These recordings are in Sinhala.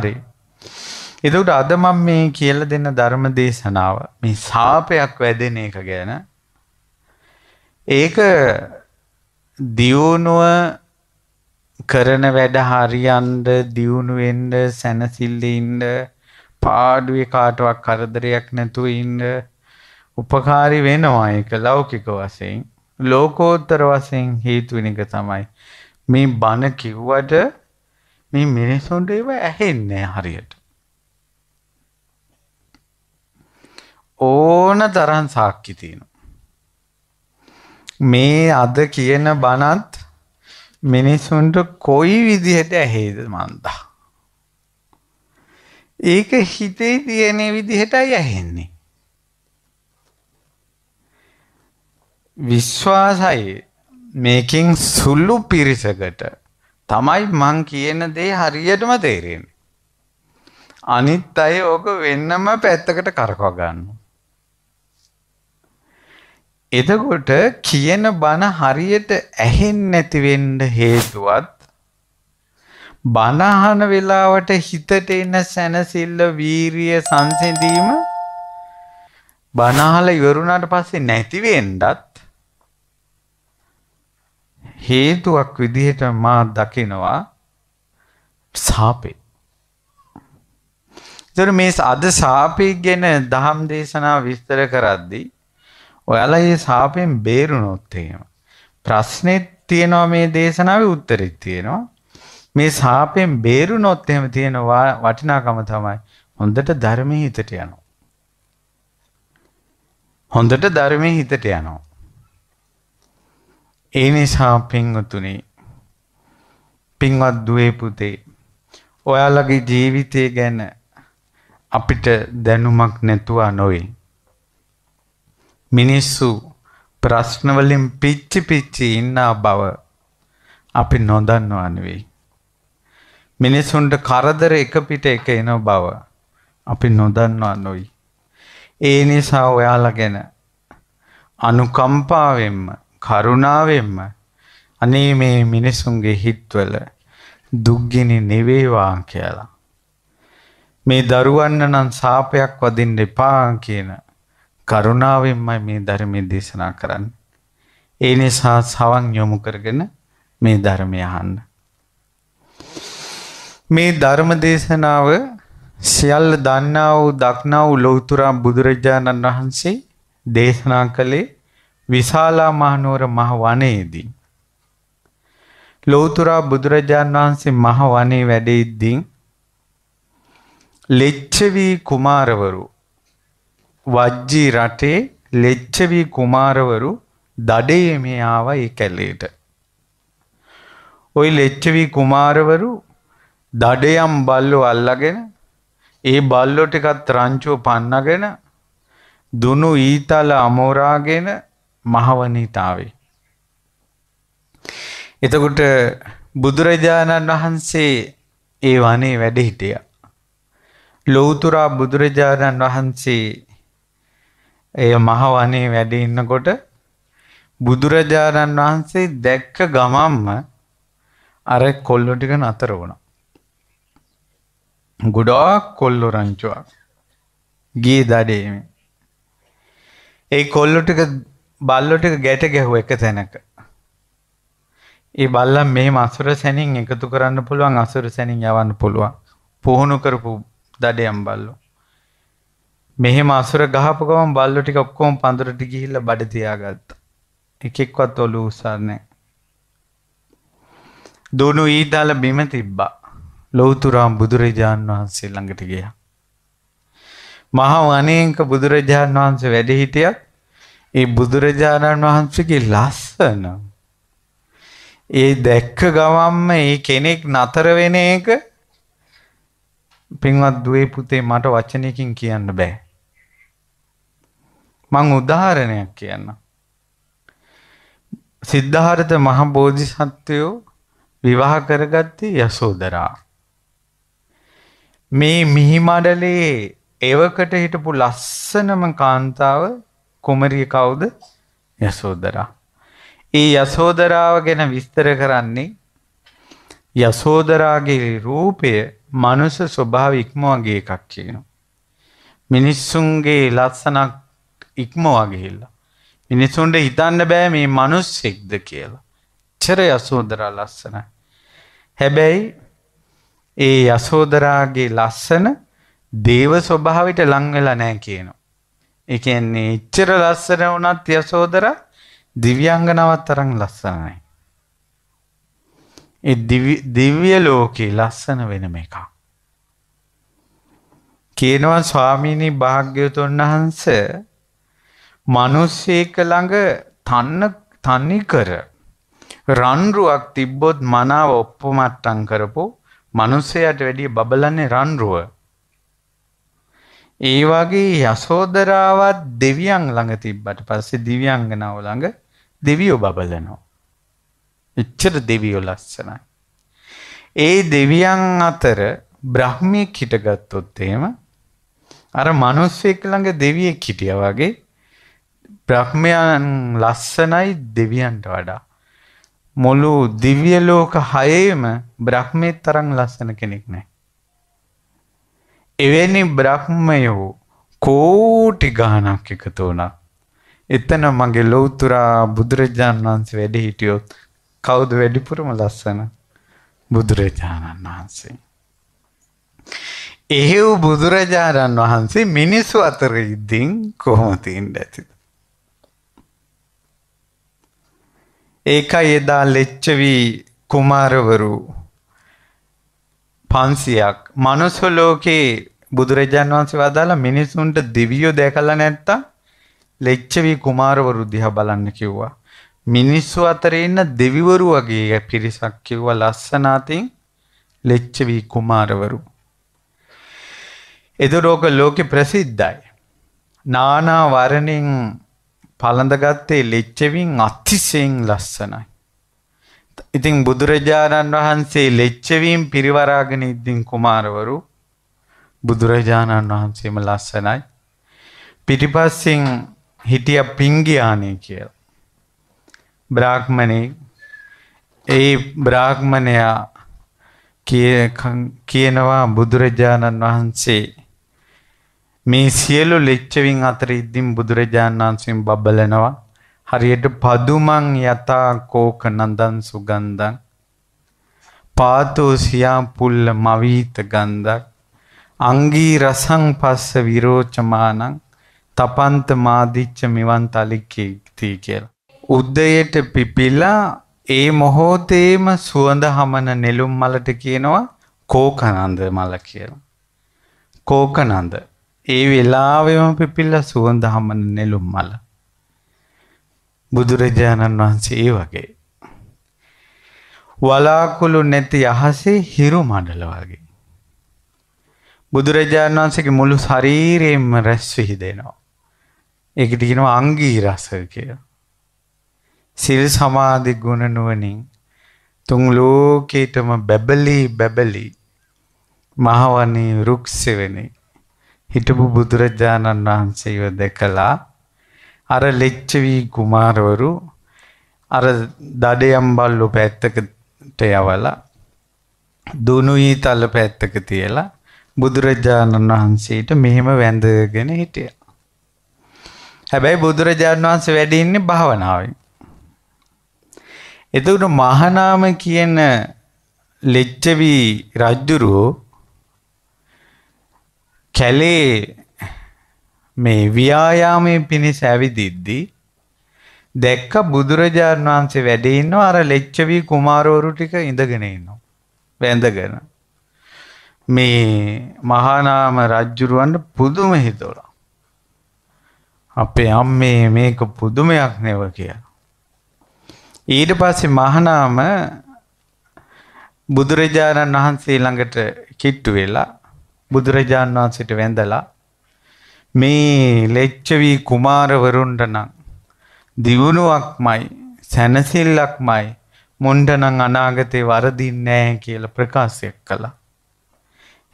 හරි. එදකට අද මම මේ කියල දෙන්න ධර්ම දේශනාව මේ සාපයක් වැදෙන එක ගැන ඒක දියුණුව කරන වැඩ හරියන්ඩ දියුණුවෙන්ඩ සැනසිල්ලඉන්ඩ පාඩුවේ කාටවක් කරදරයක් නැතුව ඉන්ඩ උපකාරි වෙනවා එක ලෞකික වසයෙන් ලෝකෝත්තර වසයෙන් හේතුවෙන එක තමයි මේ බණ කිව්වට මේ මිනිසුන්ට ඒව ඇහෙන්නේ හරියට. ඕන තරම් සාක්කි තියෙනවා. මේ අද කියන බණත් මිනිසුන්ට කොයි විදිහට ඇහෙයිද මන්දා. ඒක හිතේ තියෙන විදිහටයි ඇහෙන්නේ. විශ්වාසයි මේකින් සුළු පිරිසකට තමයි මං කියන දේ හරියටම තේරෙන්නේ. අනිත් අය ඕක වෙන්නම පැත්තකට කරකව ගන්නවා. එතකොට කියන බන හරියට ඇහෙන්නේ නැති වෙන්න හේතුවත් බන අහන වෙලාවට හිතට එන සැනසෙල්ල වීරිය සංසිඳීම බනහල ඉවරුණාට පස්සේ නැති වෙන්නත් හේතුවක් විදිහට මා දකිනවා සාපේ. ඒතර මේ අද සාපේ ගැන දහම් දේශනා විස්තර කරද්දී ඔයාලා මේ සාපෙන් බේරුණොත් එහෙම ප්‍රශ්නෙත් තියෙනවා මේ දේශනාවේ උත්තරෙත් තියෙනවා. මේ සාපෙන් බේරුණොත් එහෙම තියෙන වටිනාකම තමයි හොඳට ධර්මයේ හිතට යනවා. හොඳට ධර්මයේ හිතට යනවා. ඒ නිසා පින්වතුනි පින්වත් දුවේ පුතේ ඔයාලගේ ජීවිතය ගැන අපිට දැනුමක් නැතුව නොවේ මිනිස්සු ප්‍රශ්න වලින් පිච්චි පිච්චි ඉන්න බව අපි නොදන්නවා නෙවෙයි මිනිසුන්ට කරදර එක පිට එක එන බව අපි නොදන්නවා නොයි ඒ නිසා ඔයාලා ගැන අනුකම්පාවෙන්ම කරුණාවෙන්ම අනේ මේ මිනිසුන්ගේ හිත්වල දුක්ගිනි නෙවේවා කියලා. මේ දරුවන්න නම් සාපයක් වදින්න එපා කියන කරුණාවෙන්මයි මේ ධර්මයේ දේශනා කරන්නේ. ඒ නිසා සවන් යොමු කරගෙන මේ ධර්මය අහන්න. මේ ධර්ම දේශනාව සියල්ල දන්නා වූ දක්නා වූ ලෞතර බුදුරජාණන් වහන්සේ දේශනා කළේ විශාලා මහනුවර මහ වනයේදී ලෞතුරා බුදුරජාන් වහන්සේ මහ වනයේ වැඩෙද්දී ලෙච්ඡවි කුමාරවරු වජ්ජී රටේ ලෙච්ඡවි කුමාරවරු දඩේ මේ ආවා ඒ කැලේට. ওই ලෙච්ඡවි කුමාරවරු දඩයම් බල්ලෝ අල්ලගෙන ඒ බල්ලෝ ටිකත් රංචුව පන්නගෙන දුනු ඊතල අමෝරාගෙන මහවනිතාවේ. එතකොට බුදුරජාණන් වහන්සේ ඒ වනේ වැඩ හිටිය. ලොවතුරා බුදුරජාණන් වහන්සේ එය මහවනේ වැඩ ඉන්නකොට බුදුරජාණන් වහන්සේ දැක්ක ගමම්ම අර කොල්ලො ටික නතර වුණා. ගොඩාක් කොල්ලො රංචුවක්. ගේ දඩේමේ. ඒ කොල්ලො ටික බල්ලෝ ටික ගැට ගැහුව එක තැනක. ඒ බල්ලා මේ අසුර සැනින් එකතු කරන්න පුළුවන් අසුර සැනින් යවන්න පුළුවන්. පුහුණු කරපු දඩයම් බල්ලෝ. මෙහෙම අසුර ගහපු ගමන් බල්ලෝ ටික ඔක්කොම පඳුරට ගිහිල්ලා බඩ තියාගත්තා. එකෙක්වත් ඔලු උස්සන්නේ. දුණු ඊදාලා බිම තිබ්බා. ලෞතුරාම් බුදුරජාණන් වහන්සේ ළඟට ගියා. මහා වණේක බුදුරජාණන් වහන්සේ වැඩ හිටියත් ඒ බුදුරජාණන් වහන්සේගේ ලස්සන. ඒ දැක්ක ගමම්ම ඒ කෙනෙක් නතර වෙන එක පින්වත් දුවේ පුතේ මට වචනයකින් කියන්න බෑ. මං උදාහරණයක් කියන්නම්. සිද්ධාර්ථ මහ බෝධිසත්වයෝ විවාහ කරගත්තේ යසෝදරා. මේ මිහිමඩලේ එවකට හිටපු ලස්සනම කාන්තාව කුමරිය කවුද? යසෝදරා. ඒ යසෝදරාව ගැන විස්තර කරන්නේ යසෝදරාගේ රූපය මනුෂ ස්වභාව ඉක්මවගේ එකක් කියනවා. මිනිස්සුන්ගේ ලස්සනක් ඉක්මවගේල්ලා. මිනිස්සුන්ට හිතන්න බෑ මේ මනුස්සෙක්ද කියලා. චර යසෝදරා ලස්සනයි. හැබැයි ඒ යසෝදරාගේ ලස්සන දේව ස්වභාවයට ලං වෙලා නැහැ කියනවා. ඒ කියන්නේ එච්චර ලස්සන වුණත් යසෝදර දිව්‍යංගනාවක් තරම් ලස්සනයි. ඒ දිව්‍ය ලෝකේ ලස්සන වෙනම එකක්. කියනවා ස්වාමීනි භාග්‍යවතුන් වහන්සේ මිනිස්සෙක් ළඟ තන්න තනි කර රන්රුවක් තිබ්බොත් මනාව ඔප්පු මට්ටම් කරපො මිනිසයාට වැඩිය බබලන්නේ රන්රුව. ඒ වගේ යසෝදරාවත් දෙවියන් ළඟ තිබ්බට පස්සේ දිව්‍යංගනාව ළඟ දෙවියෝ බබලනවා. එච්චර දෙවියෝ ලස්සනයි. ඒ දෙවියන් අතර බ්‍රහ්මියෙක් හිටගත්තොත් එහෙම අර මිනිස්සෙක් ළඟ දෙවියෙක් හිටියා වගේ බ්‍රහ්මයන් ලස්සනයි දෙවියන්ට වඩා. මුළු දිව්‍ය ලෝක හයේම බ්‍රහ්මේ තරම් ලස්සන කෙනෙක් නැහැ. එවැනි බ්‍රහ්මයෝ කෝටි ගානක් එකතු වුණා. එතන මගේ ලෞතුරා බුදුරජාණන් වහන්සේ වැඩ හිටියොත් කවුද වැඩිපුරම ලස්සන? බුදුරජාණන් වහන්සේ. එහෙව් බුදුරජාණන් වහන්සේ මිනිස්සු අතර ඉඳින් කොහොම තියෙන්න ඇතිද? ඒකයි එදා ලෙච්චවි කුමාරවරු 500ක් මනුස්ස ලෝකේ බුදුරජාන් වහන්සේ වදාලා මිනිසුන්ට දෙවියෝ දැකලා නැත්තම් ලෙච්ඡවි කුමාරවරු දිහා බලන්න කිව්වා. මිනිස්සු අතරේ ඉන්න දෙවිවරු වගේ පිරිසක් කිව්වා ලස්සන අතින් ලෙච්ඡවි කුමාරවරු. එදරෝග ලෝකෙ ප්‍රසිද්ධයි. නානා වරණින් පළඳගත්තේ ලෙච්ඡවින් අතිශයින් ලස්සනයි. ඉතින් බුදුරජාණන් වහන්සේ ලෙච්ඡවීන් පිරිවරාගෙන ඉද්දින් කුමාරවරු බුදුරජාණන් වහන්සේම ලස්සනයි. පිටිපස්සෙන් හිටිය පිංගියානේ කියලා. බ්‍රාහ්මණේ ඒ බ්‍රාහ්මණයා කියනවා බුදුරජාණන් වහන්සේ මේ සියලු ලෙච්චවින් අතර ඉද්දින් බුදුරජාණන් වහන්සේම බබලනවා හරියට පදුමන් යතා කෝක නන්දන් සුගන්ධං පාතෝ සියා පුල්ල මවීත ගන්ධක් අංගී රසං පස්ස විරෝචමානං තපන්ත මාදිච්ච මෙවන් තලිකීති කියලා. උද්දයට පිපිලා ඒ මොහොතේම සුවඳ හමන නෙළුම් මලට කියනවා කෝකනන්ද මල කියලා. කෝකනන්ද ඒ වෙලාවෙම පිපිලා සුවඳ හමන නෙළුම් මල. බුදුරජාණන් වහන්සේ ඒ වගේ. වලාකුළු නැති යහසේ හිරු මඩල වගේ. බුදුරජාණන් වහන්සේගේ මුළු ශරීරයෙන්ම රැස් විහිදෙනවා. ඒක දිනනවා අංගී රස කියලා. සිල් සමාධි ගුණ නුවණින් තුන් ලෝකේටම බැබලි බැබලි මහවණී රුක්සෙවෙනි හිටපු බුදුරජාණන් වහන්සේව දැකලා අර ලෙච්චවි කුමාරවරු අර දඩයම් බල්ලු පැත්තකට යවලා දුනුයි තල පැත්තක තියලා බුදුරජාණන් වහන්සේට මෙහෙම වැඳගෙන හිටියා. හැබැයි බුදුරජාණන් වහන්සේ වැඩි ඉන්නේ භාවනාවෙන්. එතකොට මහානාම කියන ලෙච්ඡවි රජුරෝ කැලේ මේ ව්‍යායාමයේ පිණිස ඇවිදිද්දී දැක්ක බුදුරජාණන් වහන්සේ වැඩ ඉන්නවා අර ලෙච්ඡවි කුමාරවරු ටික ඉඳගෙන ඉන්නවා වැඳගෙන. මේ මහානාම රජ්ජුරුවන්ට පුදුම හිතවලා. අපේ අම්මේ මේක පුදුමයක් නෙව කියලා. ඊට පස්සේ මහානාම බුදුරජාණන් වහන්සේ ළඟට කිට්ටු වෙලා බුදුරජාණන් වහන්සේට වැඳලා මේ ලෙච්චවි කුමාරවරුන්ට නම් දියුණුවක්මයි සැනසෙල්ලක්මයි මුණ්ඩනම් අනාගතේ වරදින්නේ නැහැ කියලා ප්‍රකාශයක් කළා.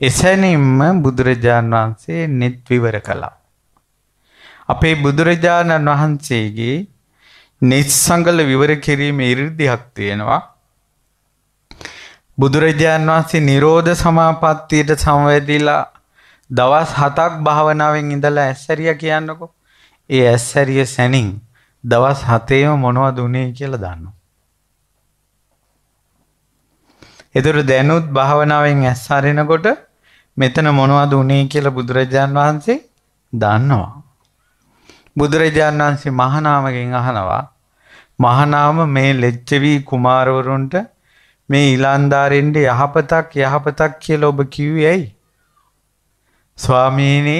එසැනින්ම බුදුරජාණන් වහන්සේ net විවර කළා. අපේ බුදුරජාණන් වහන්සේගේ නිස්සංගල විවර කිරීමේ 이르දියක් තියෙනවා. බුදුරජාණන් වහන්සේ Nirodha Samapattiyට සමවැදිලා දවස් 7ක් භාවනාවෙන් ඉඳලා ඇස්සරිය කියන්නකෝ. ඒ ඇස්සරිය සැනින් දවස් 7ේම මොනවද උනේ කියලා දානවා. ඒතර දැනුත් භාවනාවෙන් ඇස් හරිනකොට මෙතන මොනවද උනේ කියලා බුදුරජාන් වහන්සේ දන්නවා. බුදුරජාන් වහන්සේ මහානාමගෙන් අහනවා මහානාම මේ ලෙච්චවි කුමාරවරුන්ට මේ ඊලන්දාරෙන්ට යහපතක් යහපතක් කියලා ඔබ කිව්වේ ඇයි? ස්වාමීනි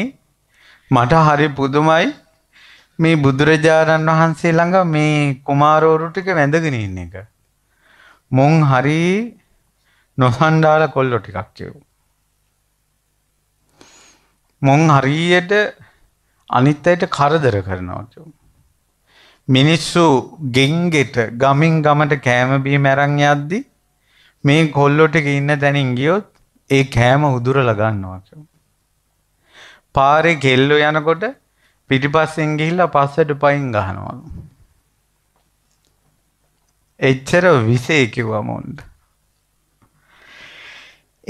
මට හරි පුදුමයි මේ බුදුරජාණන් වහන්සේ ළඟ මේ කුමාරවරු ටික වැඳගෙන ඉන්න එක. මොන් හරි නොසණ්ඩාල කොල්ලෝ ටිකක් කියුවා. මොන් හරියට අනිත් අයට කරදර කරනවා. මිනිස්සු ගෙන්ගෙට ගමින් ගමට කෑම බීම අරන් යද්දි මේ කොල්ලෝ ටික ඉන්න තැනින් ගියොත් ඒ කෑම උදුරලා ගන්නවා කියලා. පාරේ කෙල්ලෝ යනකොට පිටිපස්සෙන් ගිහිල්ලා පස්සට පයින් ගහනවලු. එච්චර විසේ කිව්වා මොන්ද.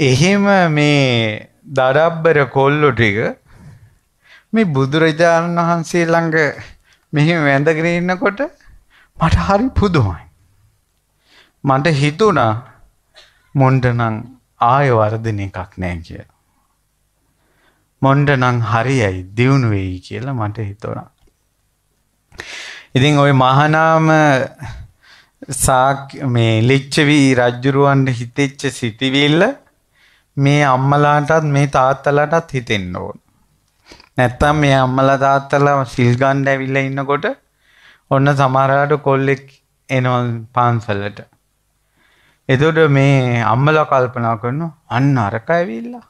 එහෙම මේ දඩබ්බර කොල්ලු ටික මේ බුදුරජාණන් වහන්සේ ළඟ මෙහි වැඳගෙන ඉන්නකොට මට හරි පුදුමයි. මට හිතුණා මොණ්ඩනම් ආය වර්ධන එකක් නෑ කියලා. මොණ්ඩනම් හරියයි දියුණු වෙයි කියලා මට හිතුණා. ඉතින් ওই මහානාම සාක් මේ ලිච්ඡවි රජුරවන්ට හිතෙච්ච සිටිවිල්ල මේ අම්මලාටත් මේ තාත්තලාටත් හිතෙන්න ඕන. නැත්තම් මේ අම්මලා තාත්තලා සිල් ගන්න ඇවිල්ලා ඉන්නකොට ඔන්න සමහරලාට කොල්ලෙක් එනවා පන්සලට. එතකොට මේ අම්මලා කල්පනා කරනවා අන්න අරක ඇවිල්ලා.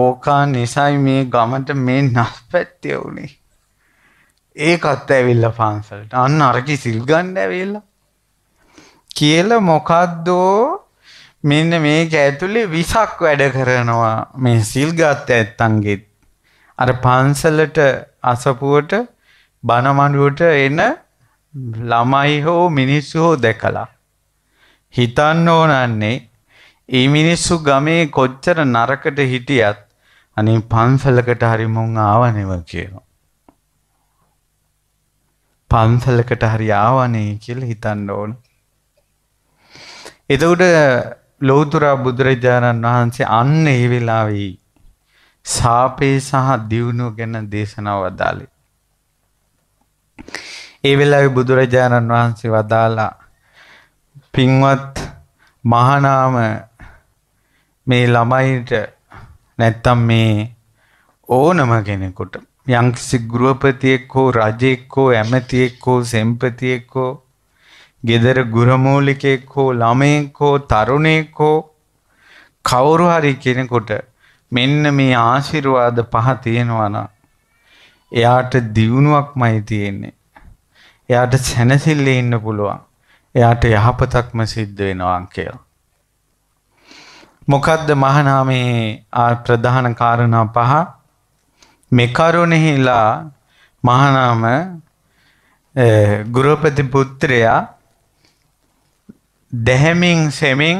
ඕකා නිසයි මේ ගමට මේ නස්පැත්තේ වුනේ. ඒකත් ඇවිල්ලා පන්සලට. අන්න අරකි සිල් ගන්න ඇවිල්ලා. කියලා මොකද්දෝ මෙන්න මේක ඇතුලේ විසක් වැඩ කරනවා මේ සිල්ගත් ඇත්තන්ගෙත් අර පන්සලට අසපුවට බනමඩුවට එන ළමයි හෝ මිනිස්සු හෝ දැකලා හිතන්න ඕනන්නේ ඒ මිනිස්සු ගමේ කොච්චර නරකට හිටියත් අනේ පන්සලකට හරි මුන් ආවනෙව කියනවා. පන්සලකට හරි ආවනේ කියලා හිතන්න ඕන. එතකොට ලෞතර බුදුරජාණන් වහන්සේ අන්න ඒ වෙලාවේ සාපේ සහ දියුණුව ගැන දේශනාව වදාළේ. ඒ වෙලාවේ බුදුරජාණන් වහන්සේ වදාලා පින්වත් මහානාම මේ ළමයිට නැත්තම් මේ ඕනම කෙනෙකුට යම්කිසි ගෘහපතියෙක් හෝ රජෙක් හෝ ඇමතියෙක් හෝ සෙම්පතියෙක් හෝ ගෙදර ගුරමූලිකෙක් හෝ ළමයෙක් හෝ තරුණයෙක් හෝ කවුරු හරි කෙනෙකුට මෙන්න මේ ආශිර්වාද පහ තියෙනවා නම් එයාට දියුණුවක්මයි තියෙන්නේ. එයාට සැනසෙල්ලේ ඉන්න පුළුවන්. එයාට යහපතක්ම සිද්ධ වෙනවා කියලා. මොකද්ද මහානාමේ ප්‍රධාන කාරණා පහ? මේ කරුණෙහිලා මහානාම ගුරුපති පුත්‍රයා දැහැමින් සෙමින්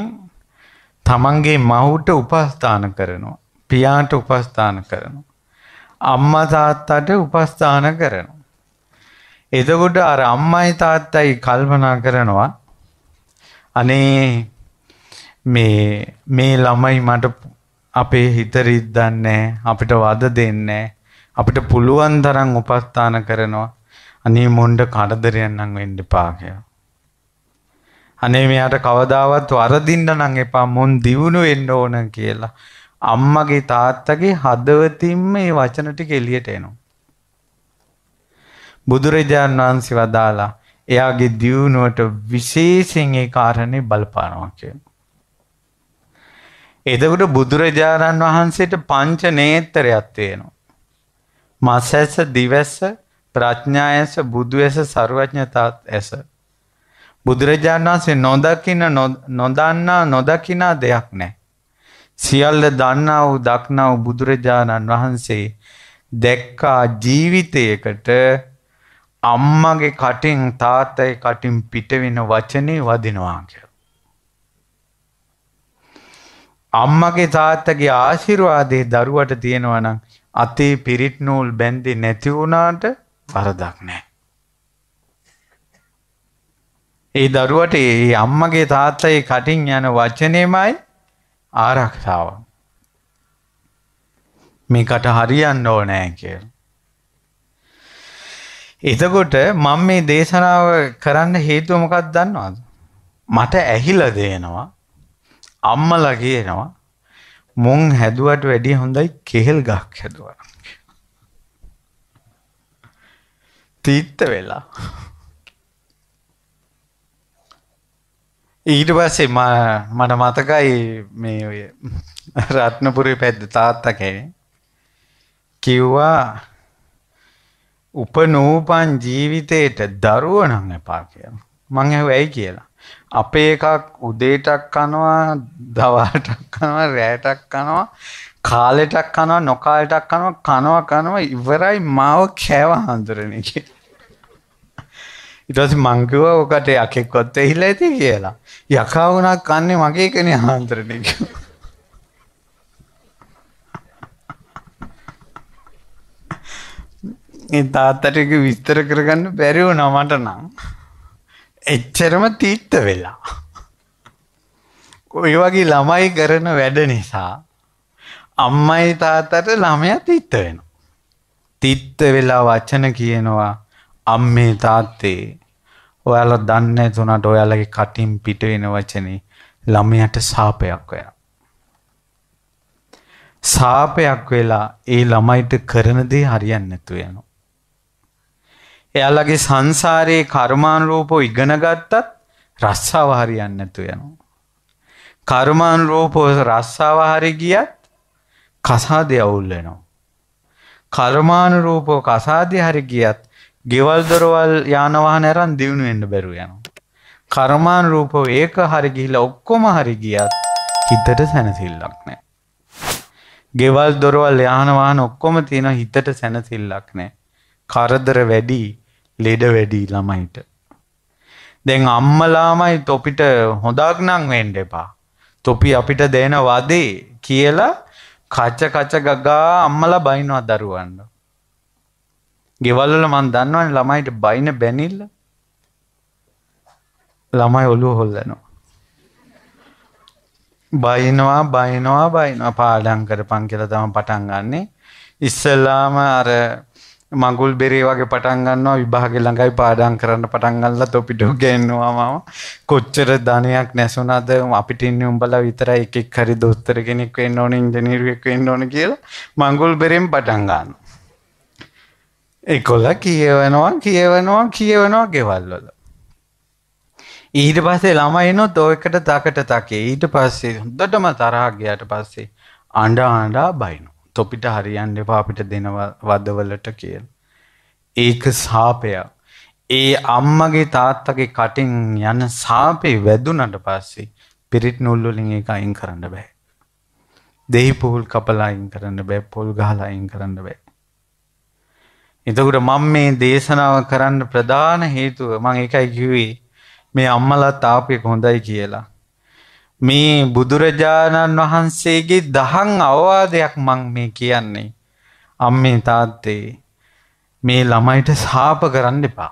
තමන්ගේ මව්ට උපස්ථාන කරනවා. පියාට උපස්ථාන කරනවා. අම්මා තාත්තට උපස්ථාන කරනවා. එතකොට අර අම්මයි තාත්තයි කල්පනා කරනවා අනේ මේ මේ ළමයි මට අපේ හිත රිද්දන්නේ අපිට වද දෙන්නේ අපිට පුළුවන් තරම් උපස්ථාන කරනවා අනේ මොණ්ඩ කරදරයක් නම් වෙන්න එපා කියලා. අනේ මෙයාට කවදාවත් වරදින්න නම් එපා මොන් දියුණු වෙන්න ඕන කියලා. අම්මගේ තාත්තගේ හදවතින්ම මේ වචන ටික එළියට එනවා. බුදුරජාණන් වහන්සේ වදාලා එයාගේ දියුණුවට විශේෂයෙන් ඒ කාරණේ බලපානවා කියලා. එතකොට බුදුරජාණන් වහන්සේට පංච නේත්‍රයක් තියෙනවා. මස් ඇස, දිව ඇස, ප්‍රඥා ඇස, බුදු ඇස, ਸਰවඥතා ඇස. බුදුරජාණන් වහන්සේ නොදකින නොදන්නා නොදකිනා දෙයක් නැහැ. සියල්ල දන්නා වූ දක්නා වූ බුදුරජාණන් වහන්සේ දැක්කා ජීවිතයකට අම්මගේ කටින් තාත්තගේ කටින් පිටවෙන වචනේ වදිනවා කියලා. අම්මගේ තාත්තගේ ආශිර්වාදේ දරුවට තියෙනවා නම් අතේ පිරිත් නූල් බැඳි නැති වුණාට වරදක් නැහැ. ඒ දරුවට ඒ අම්මගේ තාත්තගේ කටින් යන වචනේමයි ආරක්ෂාව. මේකට හරියන්න ඕනෑ කියලා. එතකොට මම මේ දේශනාව කරන්න හේතුව මොකක්ද දන්නවද? මට ඇහිලා දෙනවා. අම්මලා කියනවා මුං හැදුවට වැඩිය හොඳයි කෙහෙල් ගහක් හැදුවා. තීත්ත වෙලා ඊට පස්සේ මට මතකයි මේ ඔය රත්නපුරේ පැද්ද තාත්තා කෙනෙක් කිව්වා උපනූපන් ජීවිතේට දරුවෝ නම් එපා කියලා. මං ඇහුවා ඇයි කියලා. අපේ එකක් උදේටක් කනවා, දවල්ටක් කනවා, රෑටක් කනවා, කාලෙටක් කනවා, නොකාලෙටක් කනවා, කනවා කනවා ඉවරයි මාව කෑවා හඳුරන්නේ කියලා. ඉටස මංකිව ඕකට යකෙක්කොත් එහිල ඇති කියලා. යකාවනක් කන්නේ මගේ කෙන හාන්තරණක. තාත්තටක විස්තර කරගන්න බැරිව නොමට නම්. එච්චරම තීත්ත වෙලා. කොයි වගේ ළමයි කරන වැඩ නිසා. අම්මයි තාතට ළමය තිත්ත වෙන. තිත්ත වෙලා වචන කියනවා අම්මේ තාත්තේ ඔයාලා දන්නේ තුනට ඔයාලගේ කටින් පිට වෙන වචනේ ළමයට සාපයක් වෙනවා. සාපයක් වෙලා ඒ ළමයිට කරන දේ හරියන්නේ නැතු වෙනවා. එයාලගේ සංසාරයේ කර්මානුරූපව ඉගෙන ගත්තත් රස්සාව හරියන්නේ නැතු වෙනවා. කර්මානුරූපව රස්සාව හරි ගියත් කසාදේ අවුල් වෙනවා. කර්මානුරූපව කසාදේ හරි ගියත් ගෙවල් දොරවල් යානවාහන ඇරන් දියුණු වෙන්න බැරුව යනවා. කර්මාන් රූපව ඒක හරි ගිහිලා ඔක්කොම හරි ගියත් හිතට සැනසෙල්ලක් නැහැ. ගෙවල් දොරවල් යානවාහන ඔක්කොම තියෙන හිතට සැනසෙල්ලක් නැහැ. කරදර වැඩි, ලෙඩ වැඩි ළමයිට. දැන් අම්මලාමයි තොපිට හොදක් නම් වෙන්න එපා. තොපි අපිට දෙන වදේ කියලා කච කච ගගා අම්මලා බයිනවා දරුවන්ව. ගෙවල්වල මන් දන්නවන ළමයිට බයින බැනිල්ල ළමයි ඔලුව හොල්ලනවා. බයිනවා බයිනවා බයිනවා පාඩං කරපන් කියලා තමයි පටන් ගන්නෙ. ඉස්සෙල්ලාම අර මඟුල් බෙරේ වගේ පටන් ගන්නවා විභාගෙ ළඟයි පාඩම් කරන්න පටන් ගන්නලා තොපිටෝ ගෙන්නවා මම. කොච්චර ධනයක් නැසුණාද අපිට ඉන්නේ උඹලා විතරයි එක එක් හරි දොස්තර කෙනෙක් වෙන්න ඕනේ ඉංජිනේරුවෙක් වෙන්න ඕනේ කියලා මඟුල් බෙරෙන් පටන් ගන්නවා. එකොල්ල කියවනවා කියවනවා කියවනවා ගෙවල්වල. ඊට පස්සේ ළමයිනොත් ඕයකට තකට තකේ ඊට පස්සේ හොඳටම තරහා ගියාට පස්සේ අඬ අඬා බයිනෝ. තොපිට හරියන්න එපා අපිට දෙන වදවලට කියලා. ඒක සාපයක්. ඒ අම්මගේ තාත්තගේ කටින් යන සාපේ වැදුනට පස්සේ පිරිත් නූල් වලින් ඒක අයින් කරන්න බෑ. දෙහි පොල් කපලා අයින් කරන්න බෑ, පොල් ගහලා අයින් කරන්න බෑ. එතකොට මම මේ දේශනාව කරන්න ප්‍රධාන හේතුව මම එකයි කිව්වේ මේ අම්මලා තාපේ හොඳයි කියලා. මේ බුදුරජාණන් වහන්සේගේ දහං අවවාදයක් මං මේ කියන්නේ. අම්මේ තාත්තේ මේ ළමයිට සාප කරන්න එපා.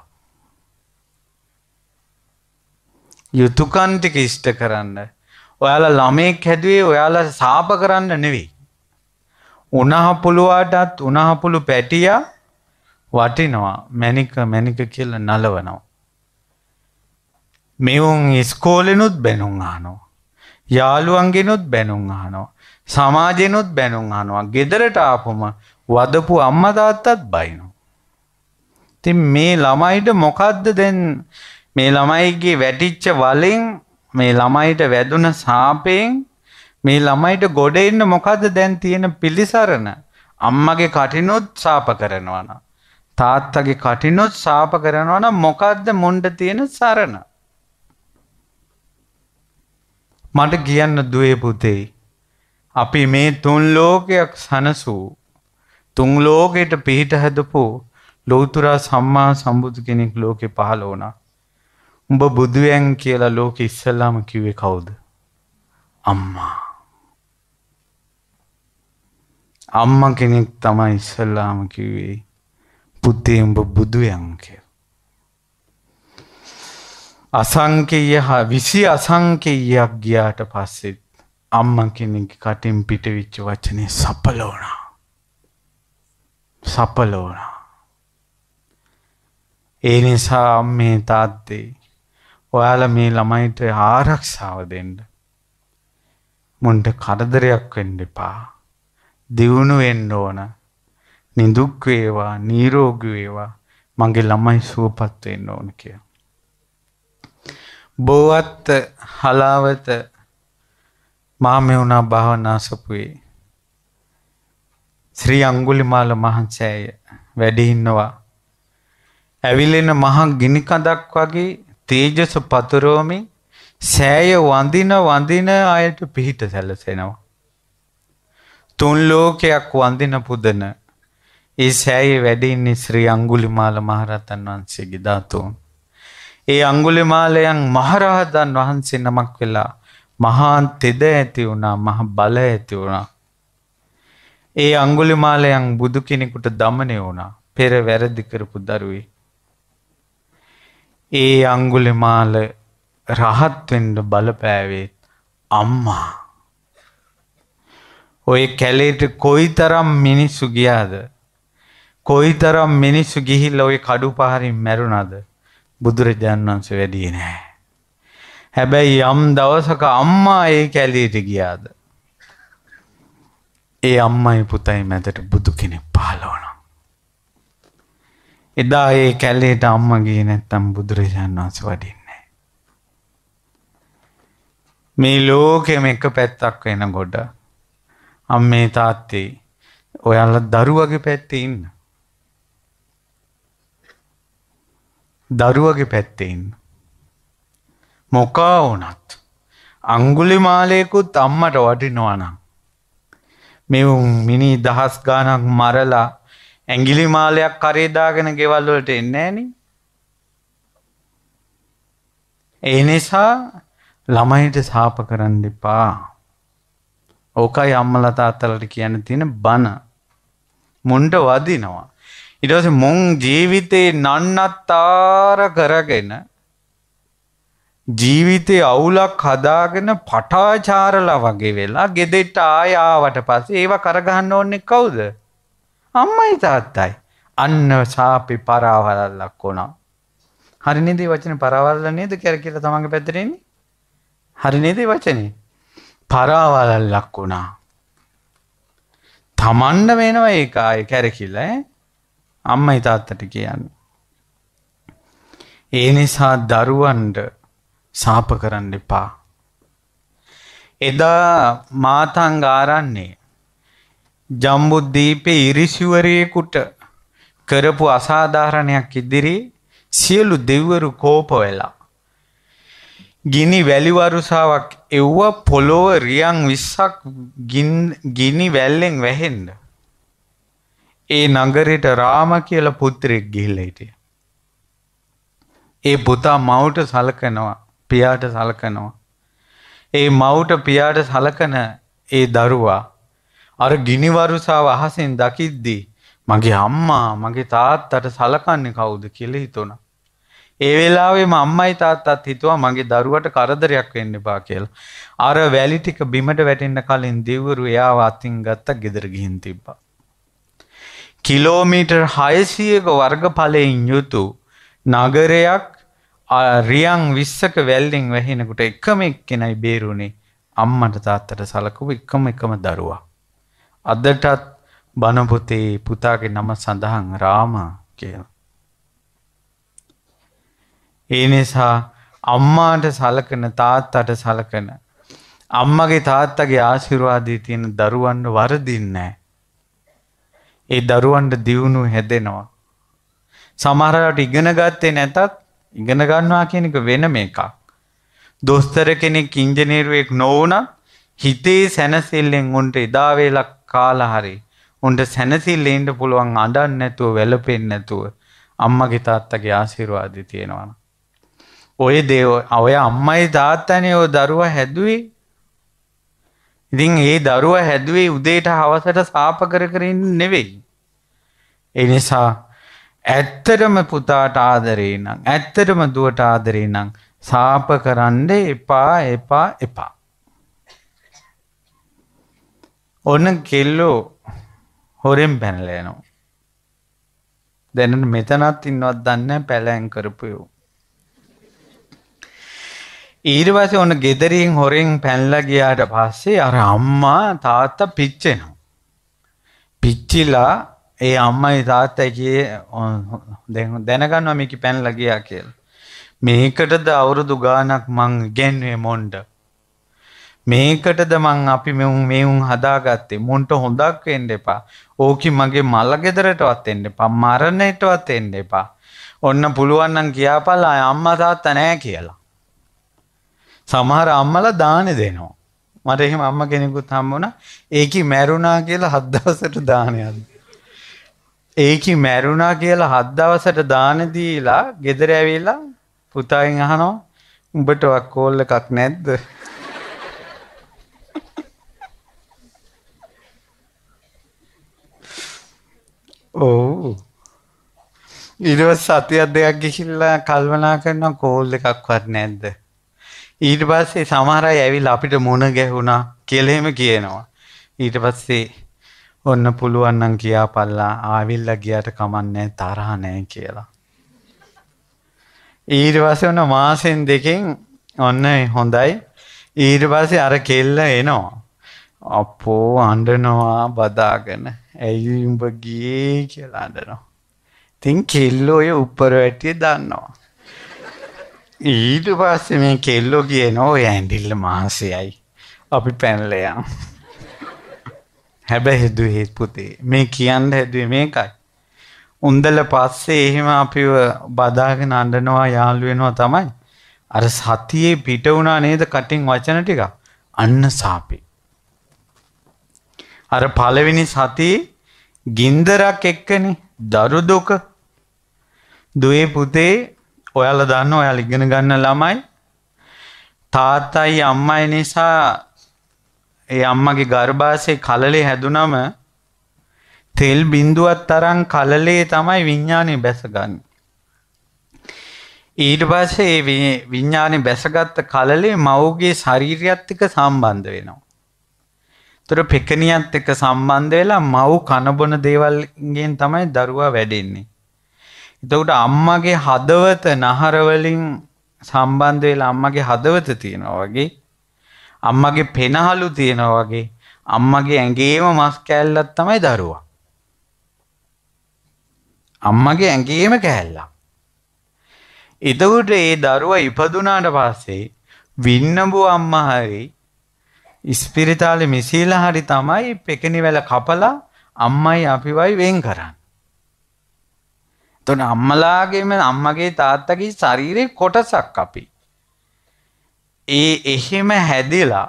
යුතුයකන් ටික ඉෂ්ට කරන්න. ඔයාලා ළමෙක් හැදුවේ ඔයාලා සාප කරන්න නෙවෙයි. උනහපුලුවාටත් උනහපුලු පැටියා වටිනවා මැනික මැනික කියල නලවනවා. මෙවුන් ඉස්කෝලෙනුත් බැනුම් ආනෝ. යාළුවන්ගෙනුත් බැනුම් ආනෝ. සමාජනුත් බැනුම් ආනවා ගෙදරට ආපුම වදපු අම්මතාත්තත් බයිනෝ. ති මේ ළමයිට මොකක්ද දැන් මේ ළමයිගේ වැටිච්ච වලින් මේ ළමයිට වැදුන සාපයෙන් මේ ළමයිට ගොඩ එන්න මොකද දැන් තියෙන පිළිසරණ අම්මගේ කටිනොත් සාප කරනවනා. තාත්තගේ කටිනොත් සාප කරනවා නම් මොකද්ද මොණ්ඩ තියෙන සරණ මට කියන්න දුවේ පුතේ අපි මේ තුන් ලෝකයක් සනසූ තුන් ලෝකයට පිහිට හැදපු ලෞතුරා සම්මා සම්බුදු කෙනෙක් ලෝකේ පහළ වුණා උඹ බුදුයන් කියලා ලෝකෙ ඉස්සල්ලාම කිව්වේ කවුද අම්මා අම්මා කෙනෙක් තමයි ඉස්සල්ලාම කිව්වේ පුතේ උඹ බුදුයන් කියලා. අසංකේය විසි අසංකේයයක් ගියාට පස්සෙත් අම්ම කෙනෙක් කටින් පිටවිච්ච වචනේ සපලෝනා. සපලෝනා. ඒ නිසා අම්මේ තාත්තේ ඔයාල මේ ළමයිට ආරක්ෂාව දෙන්න. මුන්ට කරදරයක් වෙන්න එපා. දියුණු වෙන්න ඕන. නිදුක් වේවා නිරෝගී වේවා මගේ ළමයි සුවපත් වෙන්න ඕන කියලා. බොවත් හලාවත මාමෙවුනා භාවනා සපුවේ ශ්‍රී අංගුලිමාල මහන්සෑය වැඩි ඉන්නවා. ඇවිලෙන මහා ගිනි කඳක් වගේ තේජස පතුරවමින් සෑය වඳින වඳින අයට පිහිට සැලසෙනවා. තුන් ලෝකයක් වඳින පුදන ඒ සෑයේ වැඩඉන්නේ ශ්‍රී අංගුලිමාල මහරතන් වහන්සේගේ ධාතුන්. ඒ අංගුලිමාලයන් මහරහතන් වහන්සේ නමක් වෙලා මහාන් තෙද ඇති වුණා මහ බල ඇති වුණා. ඒ අංගුලිමාලයන් බුදු කෙනෙකුට දමනය වුණා පෙර වැරදි කරපු දරුවේ. ඒ අංගුලිමාල රහත් වෙන්න බලපෑවේ අම්මා. ඔය කැලේට කොයිතරම් මිනිස්සු ගියාද කොයිතරම් මිනිස්සු ගිහිල්ලා ওই කඩු පහරින් මැරුණාද බුදුරජාණන් වහන්සේ වැඩියේ නැහැ. හැබැයි යම් දවසක අම්මා ඒ කැලීට ගියාද ඒ අම්මයි පුතයි මැදට බුදු කෙනෙක් පහළ වුණා. එදා ඒ කැලේට අම්මා ගියේ නැත්තම් බුදුරජාණන් වහන්සේ වඩින්නේ නැහැ. මේ ලෝකෙම එක පැත්තක් වෙනකොට අම්මේ තාත්තේ ඔයාලා දරුවගේ පැත්තේ ඉන්න. දරුවගේ පැත්තේ ඉන්න. මොකා වුණත් අංගුලිමාලයකුත් අම්මට වටිනවා නම් මේ මිනි දහස් ගාණක් මරලා ඇඟිලිමාලයක් කරේ දාගෙන ගෙවල් වලට එන්නේ නැහනේ. ඒ නිසා ළමයිට සාප කරන්න එපා. ඕකයි අම්මලා තාත්තලාට කියන්න තියෙන බන. මුණ්ඩ වදිනවා. ඉටස මොං ජීවිතේ නන්නත්තාර කරගෙන ජීවිතේ අවුලක් හදාගෙන පටාචාරලා වගේ වෙලා ගෙදෙට ආයාවට පස්සේ ඒව කරගන්න ඕන්නේ කවුද? අම්මයි තාත්තයි. අන්න සාපි පරාවලල්ලක් වුණා. හරි නේද වචනේ පරාවලල්ල නේද කියලා කියලා තමන්ගේ පැත්තට එන්නේ? හරි නේද වචනේ? පරාවලල්ලක් වුණා. තමන්ට වෙනවා ඒක ආයේ කැරකිලා ඈ අම්ම ඉතාත්තට කියන්න. ඒ නිසා දරුවන්ට සාප කරන්න එපා. එදා මාතං ආරන්නේ ජම්බුද්දීපේ ඉරිසිවරයෙකුට කරපු අසාධාරණයක් ඉදිරි සියලු දෙව්වරු කෝප වෙලා. ගිනි වැලිවරුසාවක් එව්ව පොළොව රියන් විස්සක් ගිනි වැල්ලෙන් වැහෙන්ඩ. ඒ නගරයට රාම කියලා පුත්‍රෙක් ගිහිල්ලා හිටියා. ඒ පුතා මවට සලකනවා, පියාට සලකනවා. ඒ මවට පියාට සලකන ඒ දරුවා අර ගිනිවරුසාව අහසෙන් දකිද්දී මගේ අම්මා, මගේ තාත්තට සලකන්නේ කවුද කියලා හිතුණා. ඒ වෙලාවේම අම්මයි තාත්තත් හිතුවා මගේ දරුවට කරදරයක් වෙන්න එපා කියලා. අර වැලි ටික බිමට වැටෙන්න කලින් දෙවිවරු එයාව අතින් ගත්ත ගෙදර ගිහින් තිබ්බා. කිලෝමීටර් 600ක වර්ගඵලයෙන් යුතු නගරයක් රියන් 20ක වැල්ලෙන් වැහෙනකොට එකම එක්කෙනයි බේරුණේ අම්මට තාත්තට සලකුව එකම එකම දරුවා. අදටත් බණ පොතේ පුතාගේ නම සඳහන් රාමා කියලා. ඒ නිසා අම්මාට සලකන තාත්තට සලකන අම්මගේ තාත්තගේ ආශිර්වාදයේ තියෙන දරුවන්ව වරදින්නේ නැහැ. ඒ දරුවන්ට දියුණු හැදෙනවා. සමහරලාට ඉගෙන ගත්තේ නැතත් ඉගෙන ගන්නවා කියන එක වෙනම එකක්. දොස්තර කෙනෙක් ඉංජිනේරුවෙක් නොවුනත් හිතේ සැනසෙල්ලෙන් උන්ට එදා වේලා කාලා හරි උන්ට සැනසෙල්ලෙන්න පුළුවන් අඬන්න නැතුව වැළපෙන්න නැතුව අම්මගේ තාත්තගේ ආශිර්වාදය තියෙනවා. ඔය දේ ඔය අම්මයි තාත්තනේ ඔය දරුවා හැදුවේ ඉතින් ඒ දරුව හැදුවේ උදේට හවසට සාප කර කර නෙවෙයි. ඒ නිසා ඇත්තටම පුතාට ආදරේ නම් ඇත්තටම දුවට ආදරේ නම් සාප කරන්න එපා එපා එපා. ඔන්න කෙල්ලෝ හොරෙන් පැනලා යනවා. දැන් මෙතනත් ඉන්නවත් දන්නේ නැහැ පැලෑම් කරපු යෝ. ඊට පස්සේ ඔන්න ගෙදරින් හොරෙන් පැනලා ගියාට පස්සේ අර අම්මා තාත්තා පිච්චෙනවා. පිච්චිලා ඒ අම්මයි තාත්තයි කියේ දැන් දැනගන්නවා මේක පැනලා ගියා කියලා. මේකටද අවුරුදු ගාණක් මං ඉගෙනුවේ මොණ්ඩ. මේකටද මං අපි මෙවුන් මෙවුන් හදාගත්තේ මොන්ට හොඳක් වෙන්න එපා. ඕකි මගේ මල ගෙදරටවත් එන්න එපා. මරණයටවත් එන්න එපා. ඔන්න පුළුවන් නම් කියාපල්ලා අම්මා තාත්තා නෑ කියලා. සමහර අම්මලා දානේ දෙනවා. මට එහෙම අම්ම කෙනෙකුත් හම්බ වුණා. ඒකි මැරුණා කියලා හත් දවසට දානයක්. ඒකි මැරුණා කියලා හත් දවසට දාන දීලා ගෙදර ඇවිල්ලා පුතාගෙන් අහනවා උඹට කෝල් එකක් නැද්ද? ඔව්. ඊට පස්සේ සතියක් දෙකක් ගිහිල්ලා කල්පනා කරනවා කෝල් එකක්වත් නැද්ද? ඊට පස්සේ සමහර අය ඇවිල්ලා අපිට මුණ ගැහුණා කියලා එහෙම කියනවා. ඊට පස්සේ ඔන්න පුළුවන් නම් කියාපල්ලා ආවිල්ලා ගියාට කමන්නේ තරහ නැහැ කියලා. ඊට පස්සේ ඔන්න මාසෙන් දෙකෙන් ඔන්න හොඳයි. ඊට පස්සේ අර කෙල්ල එනවා. අපෝ අඬනවා බදාගෙන. ඇයි උඹ ගියේ කියලා අඬනවා. තින් කෙල්ල ඔය උඩර වැටිය දන්නවා. ඊට පස්සේ මේ කෙල්ලෝ කියනවා ඔය ඇඳිල්ල මහන්සියයි. අපි පැනලා යමු. හැබැයි හදුවේ පුතේ මේ කියන්න හැදුවේ මේකයි. උන්දල පස්සේ එහෙම අපිව බදාගෙන අඬනවා යාළු වෙනවා තමයි. අර සතියේ පිට වුණා නේද කටින් වචන ටික. අන්න සාපේ. අර පළවෙනි සතියේ ගින්දරක් එක්කනේ දරු දුක දුවේ පුතේ ඔයාල දන්න ඔයාල ඉගෙන ගන්න ළමයි තාත්තයි අම්මයි නිසා ඒ අම්මගේ ගර්භාසය කලලේ හැදුනම තෙල් බින්දුවත් තරම් කලලේ තමයි විඤ්ඥානය බැසගන්න. ඊට පස්සේ ඒ විඤ්ඥානය බැසගත්ත කලලේ මවුගේ ශරීරයත්තික සම්බන්ධ වෙනවා. තුර පෙකනියත් එක සම්බන්ධ වෙලා මව් කණබොන දේවල්ගෙන් තමයි දරුවා වැඩෙන්නේ. එතකොට අම්මගේ හදවත නහරවලින් සම්බන්ධ වෙලා අම්මගේ හදවත තියෙනවා වගේ අම්මගේ පෙනහලු තියෙනවා වගේ අම්මගේ ඇඟේම මස් කෑල්ලක් තමයි දරුවා. අම්මගේ ඇඟේම කෑල්ලක්. එතකොට ඒ දරුවා ඉපදුනාට පස්සේ වින්නඹු අම්මා හරි ඉස්පිරිතාලේ මිසීලා හරි තමයි පෙකිනිවැල කපලා අම්මයි අපිවයි වෙන් කරන්නේ. තොන අම්මලාගේම අම්මගේ තාත්තගේ ශරීරය කොටසක් අපි. ඒ එහෙම හැදිලා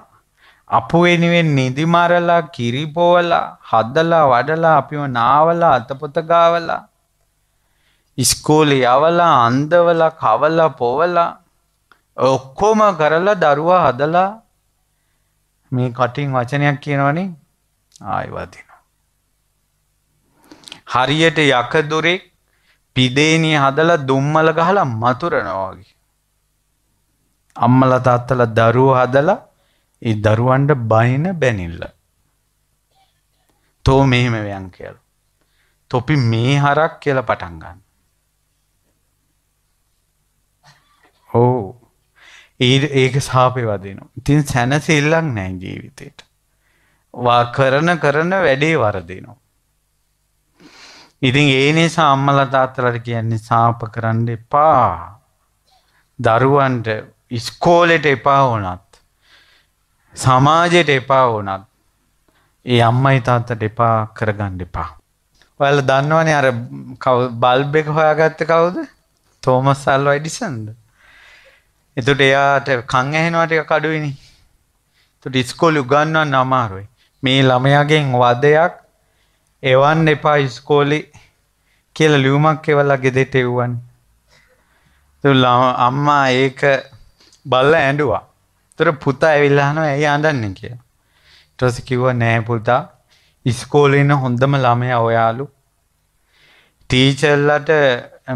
අපු වෙනුවෙන් නිදිමරලා කිරිපෝවලා හදලා වඩලා අපිව නාවලා අතපොත ගාවලා ඉස්කෝලේ යවලා අන්දවලා කවලා පොවලා ඔක්කොම කරලා දරුවා හදලා මේ කටින් වචනයක් කියනවනේ ආයවදිනවා. හරියට යකදුරෙක් පිඩේනිය හදලා දුම්මල ගහලා මතුරනවා වගේ. අම්මලා තාත්තලා දරුවෝ හදලා ඒ දරුවන්ට බයින බැනිල්ල. තෝ මෙහෙම වෙයන් කියලා. තොපි මේ හරක් කියලා පටන් ගන්න. ඕ ඒක සාපේ වදිනවා. ඉතින් සැනසෙල්ලක් නැහැ ජීවිතේට. වා කරන කරන වැඩේ වරදිනවා. ඉතින් ඒ නිසා අම්මලා තාත්තලාට කියන්නේ සාප කරන්න එපා. දරුවන්ට ඉස්කෝලෙට එපා වුණත් සමාජයට එපා වුණත් ඒ අම්මයි තාත්තට එපා කරගන්න එපා. ඔයාලා දන්නවනේ අර බල්බ් එක හොයාගත්තේ කවුද? තෝමස් අල්වා එඩිසන්ද? එතකොට එයාට කන් ඇහෙනවා ටිකක් අඩුයිනේ. එතකොට ඉස්කෝලේ උගන්වන්න අමාරුයි. මේ ළමයාගෙන් වදයක් එවන් එපා ඉස්කෝලේ කියලා ලියුමක් එවලා ගෙදෙට එව්වන්. අම්මා ඒක බල්ල ඇඬුවා. ඒතර පුතා ඇවිල්ලා අහනවා ඇයි අඬන්නේ කියලා. ඊට පස්සේ කිව්වා නෑ පුතා ඉස්කෝලේ ඉන්න හොඳම ළමයා ඔයාලු. ටීචර්ලට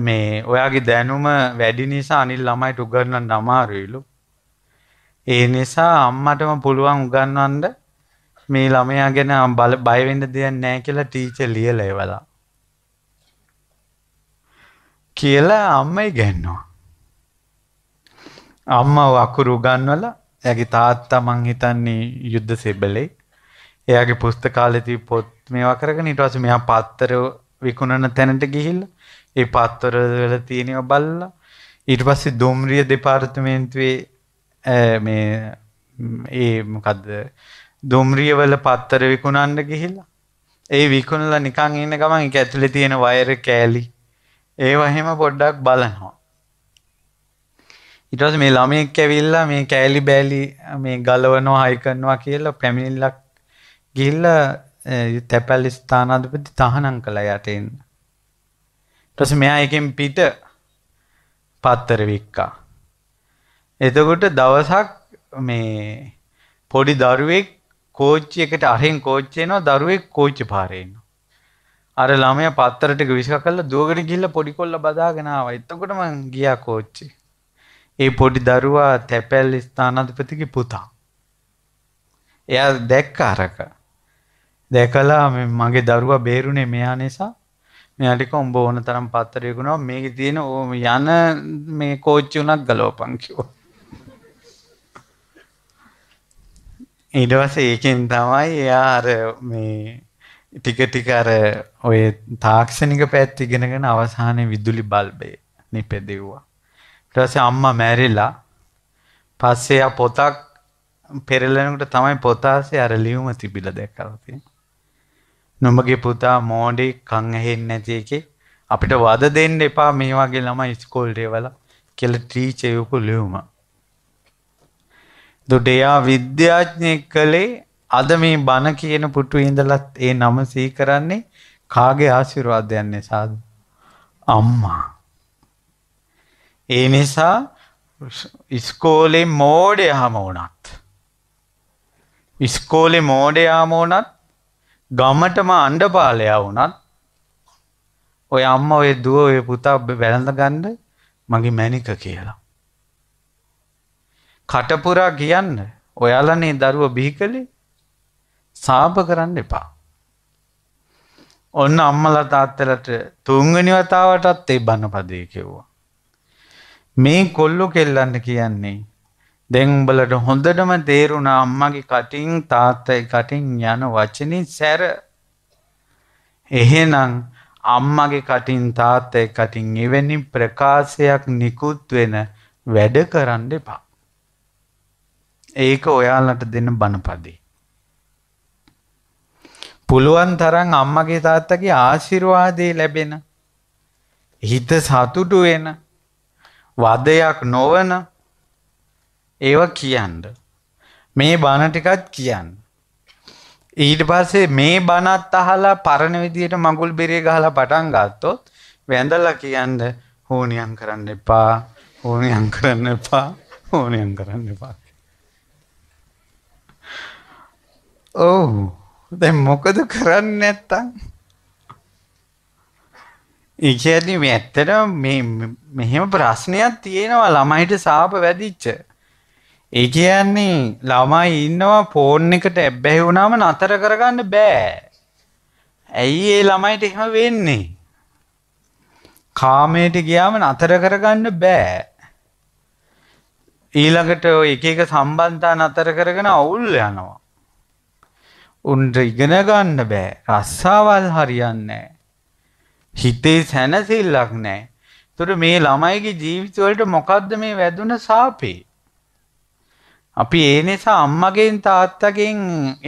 මේ ඔයාගේ දැනුම වැඩි නිසා අනිල් ළමයිට උගන්වන්න අමාරුයිලු. ඒ නිසා අම්මටම පුළුවන් උගන්වන්න මේ ළමයා ගැන බල බයවෙන්න දෙයක් නෑ කියලා ටීච ලියල එවලා. කියලා අම්මයි ගැන්නවා. අම්ම අකුරු ගන්වල ඇගේ තාත්තා මං හිතන්නේ යුද්ධ සෙබලේ එයාගේ පුස්තකාලෙති පොත් මේවා කරගෙන ඊට පස්සේ මෙයා පත්තර විකුණන තැනට ගිහිල්ලා ඒ පත්තර වල තියෙනව බලලා ඊට පස්සේ දුම්රිය දෙපාර්තමේන්තුවේ මේ ඒ මොකද්ද දුම්රියවල පත්තර විකුණන්න ගිහිල්ලා. ඒ විකුණලා නිකන් ඉන්න ගමන් ඒක ඇතුලේ තියෙන වයර් කෑලි ඒව එහෙම පොඩ්ඩක් බලනවා. ඊට පස්සේ මේ ළමයෙක් ඇවිල්ලා මේ කෑලි බෑලි මේ ගලවනවා හයි කරනවා කියලා පැමිණිල්ලක් ගිහිල්ලා තැපැල් ස්ථානාධිපති තහනම් කළා යට එන්න. ඊට පස්සේ මෙයා එකෙන් පිට පත්තර වික්කා. එතකොට දවසක් මේ පොඩි දරුවෙක් කෝච්චි එකට අරෙන් කෝච්චි එනවා දරුවෙක් කෝච්චි පාරේ ඉන්නවා. අර ළමයා පත්තර ටික විශ්ක කරලා දුවගෙන ගිහිල්ලා පොඩි කොල්ල බදාගෙන ආවා. එතකොට මං ගියා කෝච්චි. ඒ පොඩි දරුවා තැපැල් ස්ථානාධිපතිගේ පුතා. එයා දැක්ක අරක. දැකලා මගේ දරුවා බේරුණේ මෙයා නිසා මෙයාට කිව්වා උඹ ඕන තරම් පත්තරයකුණා මේකේ තියෙන යන මේ කෝච්චි උනත් ගලවපන් කිව්වා ඊට පස්සේ ඒකෙන් තමයි එයා අර මේ ටික ටික අර ඔය තාක්ෂණික පැත්ත ඉගෙනගෙන අවසානයේ විදුලි බල්බය නිපදෙව්වා. ඊට පස්සේ අම්මා මැරිලා පස්සේ ආ පොතක් පෙරලනකොට තමයි පොතාසේ අර ලියුම තිබිලා දැක්කලා තියෙන්නේ. නොඹගේ පුතා මෝඩි කන් ඇහෙන්නේ නැති එකේ අපිට වද දෙන්න එපා මේ වගේ ළමයි ඉස්කෝලේ වල කියලා ටීචර් යෝකු ලියුමක්. දුඩයා විද්‍යාඥයෙක් කළේ අද මේ බණ කියන පුටු ඉඳලත් ඒ නම සීකරන්නේ කාගේ ආශිර්වාදයන් නිසාද? අම්මා. ඒ නිසා ඉස්කෝලේ මෝඩයාම වුණත් ඉස්කෝලේ මෝඩයාම වුණත් ගමටම අණ්ඩපාලයා වුණත් ඔය අම්ම ඔය දුව ඔය පුතා වැළඳ ගන්න මගේ මැනික කියලා. කටපුරා කියන්න ඔයාලනේ දරුව බිහි කළේ සාප කරන්න එපා. ඔන්න අම්මල තාත්තලට තුන්වෙනි වතාවටත් ඒ බණපදේ කිව්වා. මේ කොල්ලෝ කෙල්ලන්න කියන්නේ දැන් උඹලට හොඳටම තේරුණා අම්මගේ කටින් තාත්තයි කටින් යන වචනේ සැර. එහෙනම් අම්මගේ කටින් තාත්තයි කටින් එවැනි ප්‍රකාශයක් නිකුත් වෙන වැඩ කරන්න එපා. ඒක ඔයාලට දෙන්න බනපදේ. පුළුවන් තරම් අම්මගේ තාත්තගේ ආශිර්වාදේ ලැබෙන හිත සතුටු වෙන වදයක් නොවන ඒව කියන්න මේ බණ ටිකත් කියන්න ඊට පස්සේ මේ බණත් අහලා පරණ විදියට මඟුල් බෙරේ ගහලා පටන් ගත්තොත් වැඳලා කියන්න හෝනියම් කරන්න එපා හෝනියම් කරන්න එපා හෝනියම් කරන්න එපා ඔව් දැන් මොකද කරන්නේ නැත්තම් ඒ කියන්නේ මේ ඇත්තටම මේ මෙහෙම ප්‍රශ්නයක් තියෙනවා ළමයිට සාප වැදිච්ච. ඒ කියන්නේ ළමයි ඉන්නවා ෆෝන් එකට ඇබ්බැහි වුණාම නතර කරගන්න බෑ. ඇයි ඒ ළමයිට එහෙම වෙන්නේ? කාමයට ගියාම නතර කරගන්න බෑ. ඊළඟට ඔය එක එක සම්බන්ධතා නතර කරගෙන අවුල් යනවා. උන්ට ඉගෙන ගන්න බෑ. රස්සාවල් හරියන්නේ නෑ. හිතේ සැනසෙල්ලක් නෑ. ඒතර මේ ළමයිගේ ජීවිතවලට මොකද්ද මේ වැදුන සාපේ? අපි ඒ නිසා අම්මගෙන් තාත්තගෙන්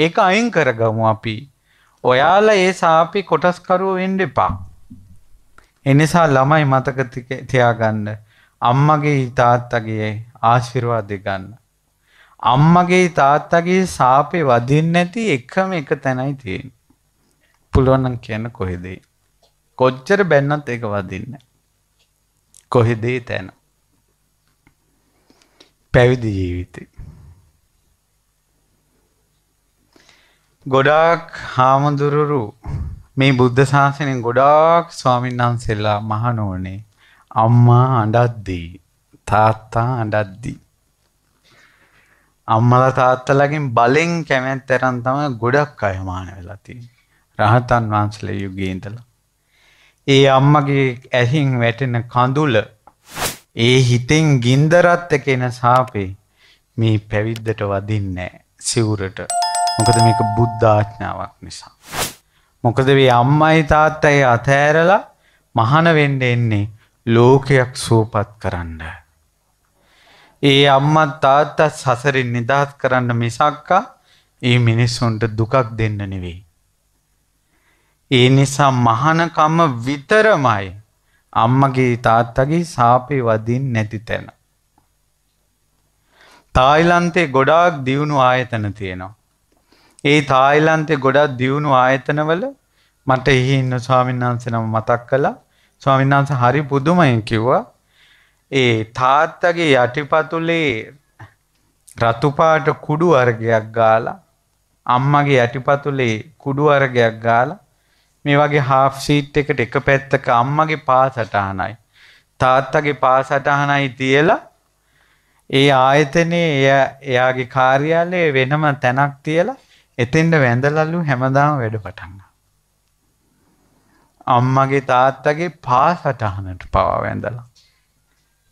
ඒක අයින් කරගමු අපි. ඔයාලා ඒ සාපි කොටස්කරුව වෙන්න එපා. ඒ නිසා ළමයි මතක තියාගන්න අම්මගේ තාත්තගේ ආශිර්වාද ගන්න. අම්මගේ තාත්තගේ සාපේ වදින්න නැති එකම එක තැනයි තියෙන්නේ. පුළුවන් නම් කියන්න කොහෙද? කොච්චර බැන්නත් ඒක වදින්නේ කොහෙද තැන? පැවිදි ජීවිතේ. ගොඩාක් හාමුදුරුවරු මේ බුද්ධ ශාසනයෙන් ගොඩාක් ස්වාමීන් වහන්සේලා මහණෝනේ අම්මා අඬද්දී තාත්තා අඬද්දී අම්මලා තාත්තලාගෙන් බලෙන් කැමැත් තරම් තමයි ගොඩක් අය මාන වෙලා තියෙන්නේ රහතන් වහන්සේලා යුගයේ ඉඳලා ඒ අම්මගේ ඇහින් වැටෙන කඳුල ඒ හිතෙන් ගින්දරත් එක්ක එන සාපේ මේ පැවිද්දට වදින්නේ සිවුරට මොකද මේක බුද්ධ ආඥාවක් නිසා මොකද මේ අම්මයි තාත්තයි අතෑරලා මහාන වෙන්න එන්නේ ලෝකයක් සුවපත් කරන්න ඒ අම්මත් තාත්තත් සසරින් නිදහස් කරන්න මිසක්කා ඒ මිනිස්සුන්ට දුකක් දෙන්න නෙවෙයි. ඒ නිසා මහනකම විතරමයි අම්මගේ තාත්තගේ සාපේ වදින් නැති තැන. තායිලන්තේ ගොඩාක් දියුණු ආයතන තියෙනවා. ඒ තායිලන්තේ ගොඩක් දියුණු ආයතනවල මට එහි ඉන්න ස්වාමීන් වහන්සේ නම මතක් කළා. ස්වාමීන් වහන්සේ හරි පුදුමයෙන් කිව්වා ඒ තාත්තගේ යටිපතුලේ රතුපාට කුඩු අර්ගයක් ගාලා අම්මගේ යටිපතුලේ කුඩු අර්ගයක් ගාලා මේ වගේ හාෆ් සීට් එකට එක පැත්තක අම්මගේ පාසටහනයි තාත්තගේ පාසටහනයි තියලා ඒ ආයතනයේ එයාගේ කාර්යාලයේ වෙනම තැනක් තියලා එතෙන්ට වැඳලලු හැමදාම වැඩ පටන් අම්මගේ තාත්තගේ පාසටහනට පවා වැඳලා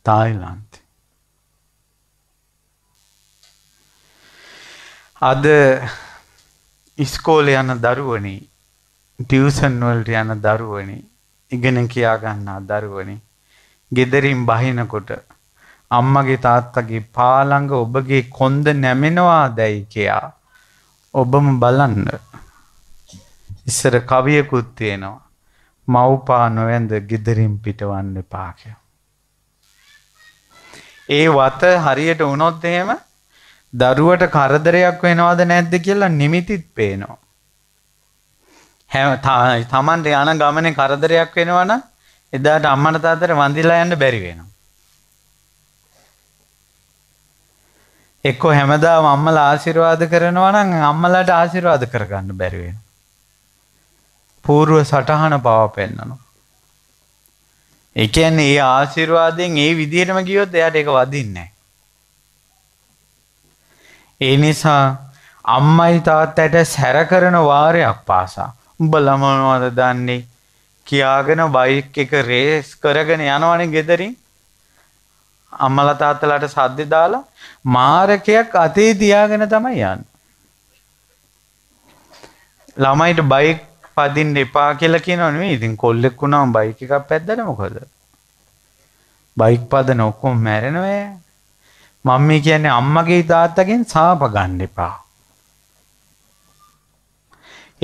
තායිලන්ත. අද ඉස්කෝල යන දරුවනි ටියවසන් වලට යන දරුවනි ඉගෙන කියා ගන්නා දරුවනි ගෙදරින් බහිනකොට අම්මගේ තාත්තගේ පාළඟ ඔබගේ කොන්ද නැමෙනවා දැයි කියා ඔබම බලන්න ඉස්සර කවියකුත් තියෙනවා මව්පා නොවැඳ ගෙදරින් පිටවන්න එපා කියලා ඒ වත හරියට වුණොත් එහෙම දරුවට කරදරයක් වෙනවද නැද්ද කියලා නිමිතිත් පේනවා. හැම තමන්ට යන ගමනේ කරදරයක් වෙනවනම් එදාට අම්මට තාත්තට වඳිලා යන්න බැරි වෙනවා. එක්කෝ හැමදාම අම්මලා ආශිර්වාද කරනවා නම් අම්මලාට ආශිර්වාද කරගන්න බැරි වෙනවා. పూర్ව සටහන පවා පෙන්නනවා. ඒ කියන්නේ ඒ ආශිර්වාදයෙන් ඒ විදිහටම ගියොත් එයාට ඒක වදින්නේ ඒ නිසා අම්මයි තාත්තට සැර කරන වාරයක් පාසා උඹලා මොනවද දන්නේ කියාගෙන බයික් එක රේස් කරගෙන යනවනේ ගෙදරින් අම්මලා තාත්තලාට සද්දේ දාලා මාරකයක් අතේ තියාගෙන තමයි යන්නේ ළමයිට බයික් පදින්න එපා කියලා කියනවා නෙවෙයි. ඉතින් කොල්ලෙක් වුණාම බයික් එකක් පැද්දට මොකද? බයික් පදන ඔක්කොම මැරෙනවා. මම මේ කියන්නේ අම්මගේ තාත්තගෙන් සාප ගන්න එපා.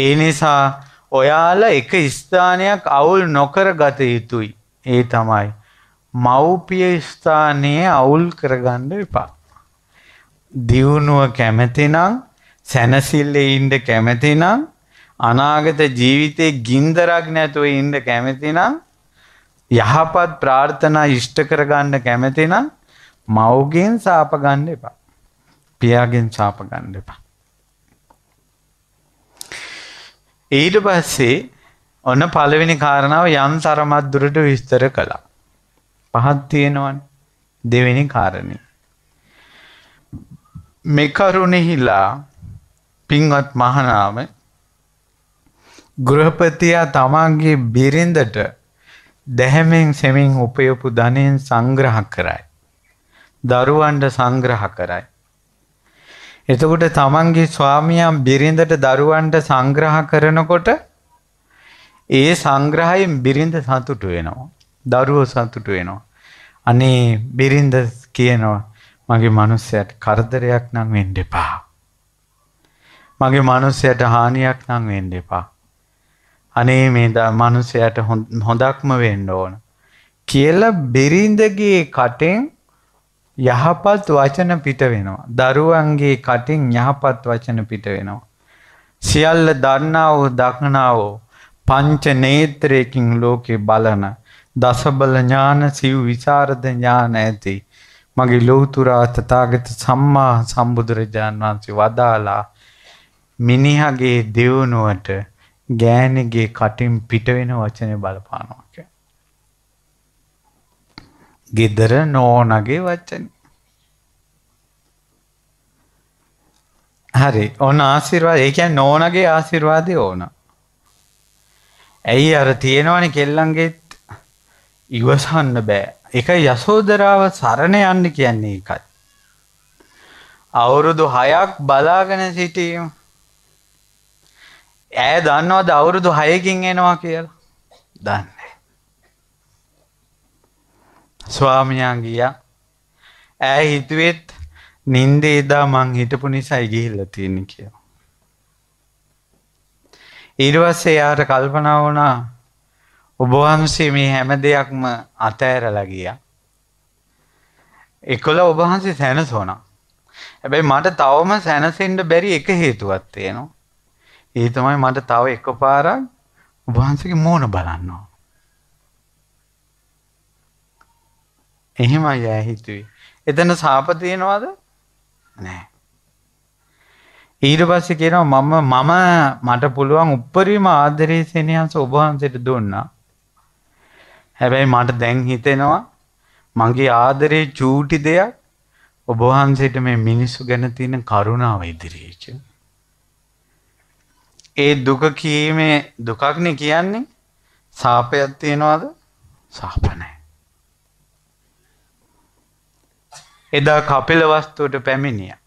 ඒ නිසා ඔයාලා එක ස්ථානයක් අවුල් නොකර ගත යුතුයි. ඒ තමයි මව්පිය ස්ථානයේ අවුල් කරගන්න එපා. දියුණුව කැමතිනම් සැනසිල්ලේ ඉන්න කැමතිනම් අනාගත ජීවිතේ ගින්දරක් නැතුව ඉන්න කැමති නම් යහපත් ප්‍රාර්ථනා ඉෂ්ට කරගන්න කැමති නම් මව්ගෙන් සාප ගන්න එපා. පියාගෙන් සාප ගන්න එපා. ඊට පස්සේ ඔන්න පළවෙනි කාරණාව යම් තරමක් දුරට විස්තර කළා. පහක් තියෙනවනේ. දෙවෙනි කාරණේ. මේ කරුණෙහිලා පින්වත් මහානාම ගෘහපතියා තමන්ගේ බිරිඳට දැහැමෙන් සෙමින් උපයපු ධනෙන් සංග්‍රහ කරයි. දරුවන්ට සංග්‍රහ කරයි. එතකොට තමන්ගේ ස්වාමියා බිරිඳට දරුවන්ට සංග්‍රහ කරනකොට ඒ සංග්‍රහයෙන් බිරිඳ සතුටු වෙනවා. දරුවෝ සතුටු වෙනවා. අනේ බිරිඳ කියනවා මගේ මනුස්සයට කරදරයක් නම් වෙන්න එපා. මගේ මනුස්සයට හානියක් නම් වෙන්න එපා. අනේ මේ මනුස්සයට හොඳක්ම වෙන්න ඕන. කියලා බිරිඳගේ කටෙන් යහපත් වචන පිට වෙනවා. දරුවන්ගේ කටින් යහපත් වචන පිට වෙනවා. සියල්ල දන්නාව දක්නාව පංච නේත්‍රයකින් ලෝකේ බලන දසබල ඥාන සිව් විචාරද ඥාන ඇති මගේ ලෞතුරා තථාගත සම්මා සම්බුදුරජාන් වහන්සේ වදාලා මිනිහගේ දියුණුවට ගෑණිගේ කටින් පිට වෙන වචනේ බලපානවා කියන්නේ. ගෙදර නෝනගේ වචනේ. හරි. ඕන ආශිර්වාද. ඒ කියන්නේ නෝනගේ ආශිර්වාදේ ඕන. ඇයි අර තියෙනවනේ කෙල්ලන්ගේ ඉවසන්න බෑ. ඒකයි යසෝදරාව සරණ යන්න කියන්නේ ඒකයි. අවුරුදු 6ක් බලාගෙන සිටීම ඇය දන්නවද අවුරුදු 6කින් එනවා කියලා? දන්නේ. ස්වාමියා ගියා. ඇය හිතුවෙත් නින්දේ ඉදා මං හිටපු නිසායි ගිහිල්ලා තියෙන්නේ කියලා. ඊට පස්සේ යාට කල්පනා වුණා ඔබ වහන්සේ මේ හැම දෙයක්ම අතෑරලා ගියා. එකල ඔබ වහන්සේ සැනසුණා. හැබැයි මට තවම සැනසෙන්න බැරි එක හේතුවක් තියෙනවා. ඒ තමයි මට තව එකපාරක් වහන්සේගේ මූණ බලන්න ඕන. එහෙමයි ඈ හිතුවේ. එතන සාප තියෙනවද? නෑ. ඊට පස්සේ කියනවා මම මම මට පුළුවන් උප්පරිම ආදරේ සෙනෙහස ඔබ වහන්සේට දුන්නා. හැබැයි මට දැන් හිතෙනවා මගේ ආදරේ චූටි දෙයක් ඔබ වහන්සේට මේ මිනිස්සු ගැන තියෙන කරුණාව ඉදිරියේදී ඒ දුක කීමේ දුකක්නේ කියන්නේ සාපයක් තියනවාද සාප නැහැ එදා කපිල වස්තුවට පැමිණියා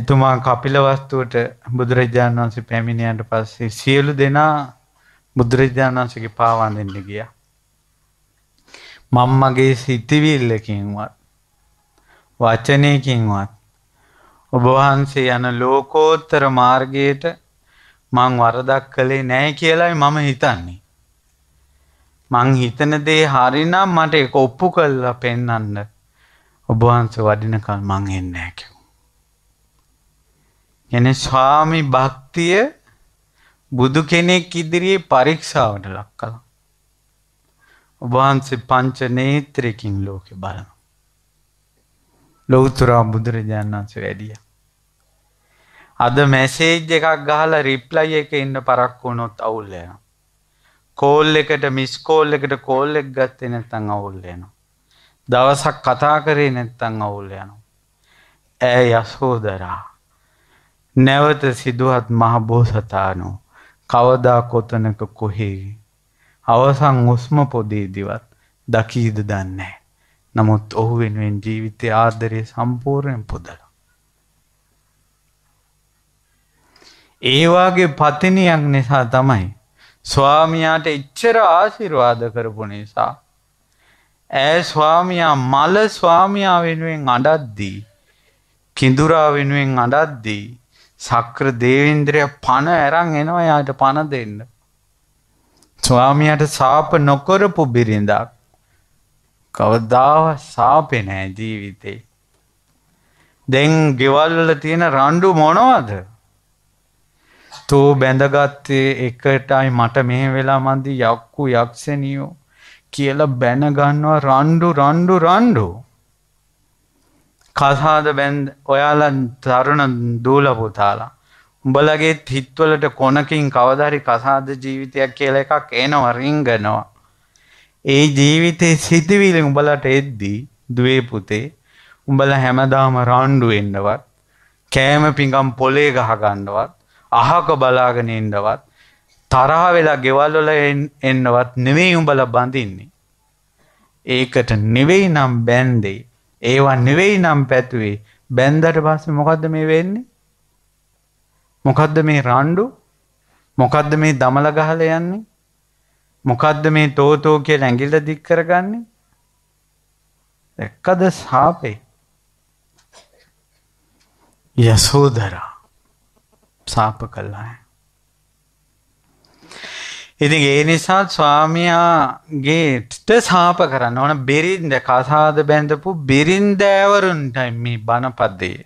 එතුමා කපිල වස්තුවට බුදුරජාණන් වහන්සේ පැමිණියාට පස්සේ සියලු දෙනා බුදුරජාණන් වහන්සේගේ පාවන් දෙන්න ගියා මම මගේ සිතවිල්ලකින්වත් වචනයකින්වත් ඔබ වහන්සේ යන ලෝකෝත්තර මාර්ගයට මං වරදක් කළේ නැහැ කියලායි මම හිතන්නේ. මං හිතන දේ හරිනම් මට ඒක ඔප්පු කරලා පෙන්වන්න. ඔබ වහන්සේ වඩිනකල් මං එන්නේ නැහැ කිව්වා. එනේ ස්වාමි භක්තිය බුදු කෙනෙක් ඉදිරියේ පරීක්ෂාවට ලක් කළා. ඔබ වහන්සේ පංච නේත්‍රකින් ලෝකේ බලන. ලෞතර බුදුරජාණන් වහන්සේ වැඩියා. අද මැසේජ් එකක් ගහලා රිප්ලයි එක ඉන්න පරක් වුණොත් අවුල් වෙනවා. කෝල් එකට මිස් කෝල් එකට කෝල් එකක් ගත්තේ නැත්නම් අවුල් වෙනවා. දවසක් කතා කරේ නැත්නම් අවුල් යනවා. ඈ යසෝදරා නැවත සිදුවත් මහ බෝසතාණෝ කවදා කොතනක කොහේ අවසන් උස්ම පොදේදිවත් දකීද දන්නේ නැහැ. නමුත් ඔහු වෙනුවෙන් ජීවිතයේ ආදරය සම්පූර්ණයෙන් පුදලා ඒවාගේ පතිනියක් නිසා තමයි. ස්වාමයාට එච්චර ආශිර්වාද කරපු නිසා. ඇ ස්වාමයා මල ස්වාමයා වෙනුවෙන් අඩද්දී. කිඳුරා වෙනුවෙන් අඩද්දී. සක්‍ර දේවේන්ද්‍රය පණ ඇරං එනවා යාට පණ දෙන්න. ස්වාමියට සාප නොකරපු බිරිඳක් කවදාව සාපෙ නෑ ජීවිතේ. දැන් ගෙවල්වල තියෙන රණ්ඩු මොනවද? තෝ බැඳගත්තේ එකටයි මට මෙහෙ වෙලා මන්දි යක්කු යක්ෂණියෝ කියලා බැනගන්නවා රණ්ඩු රණ්ඩු රණ්ඩු කසාද බැන්ද ඔයාලා තරුණ දූල පුතාලා උඹලගේ හිත්වලට කොනකින් කවදාරි කසාද ජීවිතයක් කියලා එකක් එනවා රිංගනවා ඒ ජීවිතේ සිතිවිලි උඹලට එද්දී දුවේ පුතේ උඹලා හැමදාම රණ්ඩු වෙන්නවත් කෑම පිඟම් පොලේ ගහ ගන්නවත් අහක බලාගෙන ඉන්නවත් තරහ වෙලා ගෙවල්වල එන්නවත් නෙවෙයි උඹලා බඳින්නේ. ඒකට නෙවෙයි නම් බැන්දේ. ඒවා නෙවෙයි නම් පැතුවේ. බැන්දට පස්සේ මොකද්ද මේ වෙන්නේ? මොකද්ද මේ රණ්ඩු? මොකද්ද මේ දමල ගහලා යන්නේ? මොකද්ද මේ තෝතෝ කියලා ඇඟිල්ල දික් කරගන්නේ? දැක්කද සාපේ? යසෝදරා සාප කළාය. ඉතින් ඒ නිසා ස්වාමියාගේට සාප කරන්න ඕන බිරින්ද කසාද බැඳපු බිරින්දෑවරුන්ටයි මේ බණපදේ.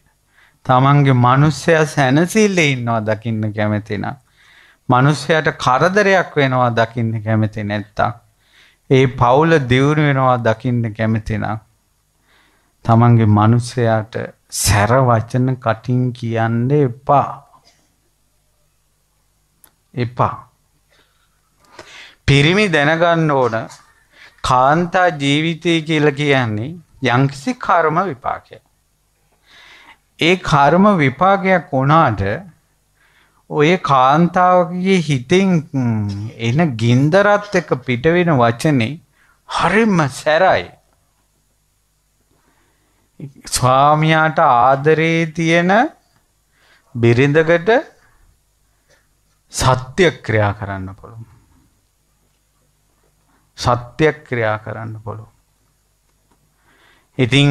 තමන්ගේ මනුස්සය සැනසිල්ල ඉන්නවා දකින්න කැමතින. මනුස්සයට කරදරයක් වෙනවා දකින්න කැමති නැත්තා. ඒ පවුල දියුණු වෙනවා දකින්න කැමතින. තමන්ගේ මනුස්සයාට සැර වචන කටින් කියන්න එපා. එපා. පිරිමි දැනගන්න ඕන කාන්තා ජීවිතය කියලා කියන්නේ යම්කිසි කර්ම විපාකයක්. ඒ කර්ම විපාකයක් වුණාට ඔය කාන්තාවගේ හිතෙන් එන ගින්දරත් එක්ක පිට වෙන වචනේ හරිම සැරයි. ස්වාමියාට ආදරේ තියෙන බිරිඳකට සත්‍ය ක්‍රියා කරන්න පුළුවන්. සත්‍ය ක්‍රියා කරන්න පුළුවන්. ඉතින්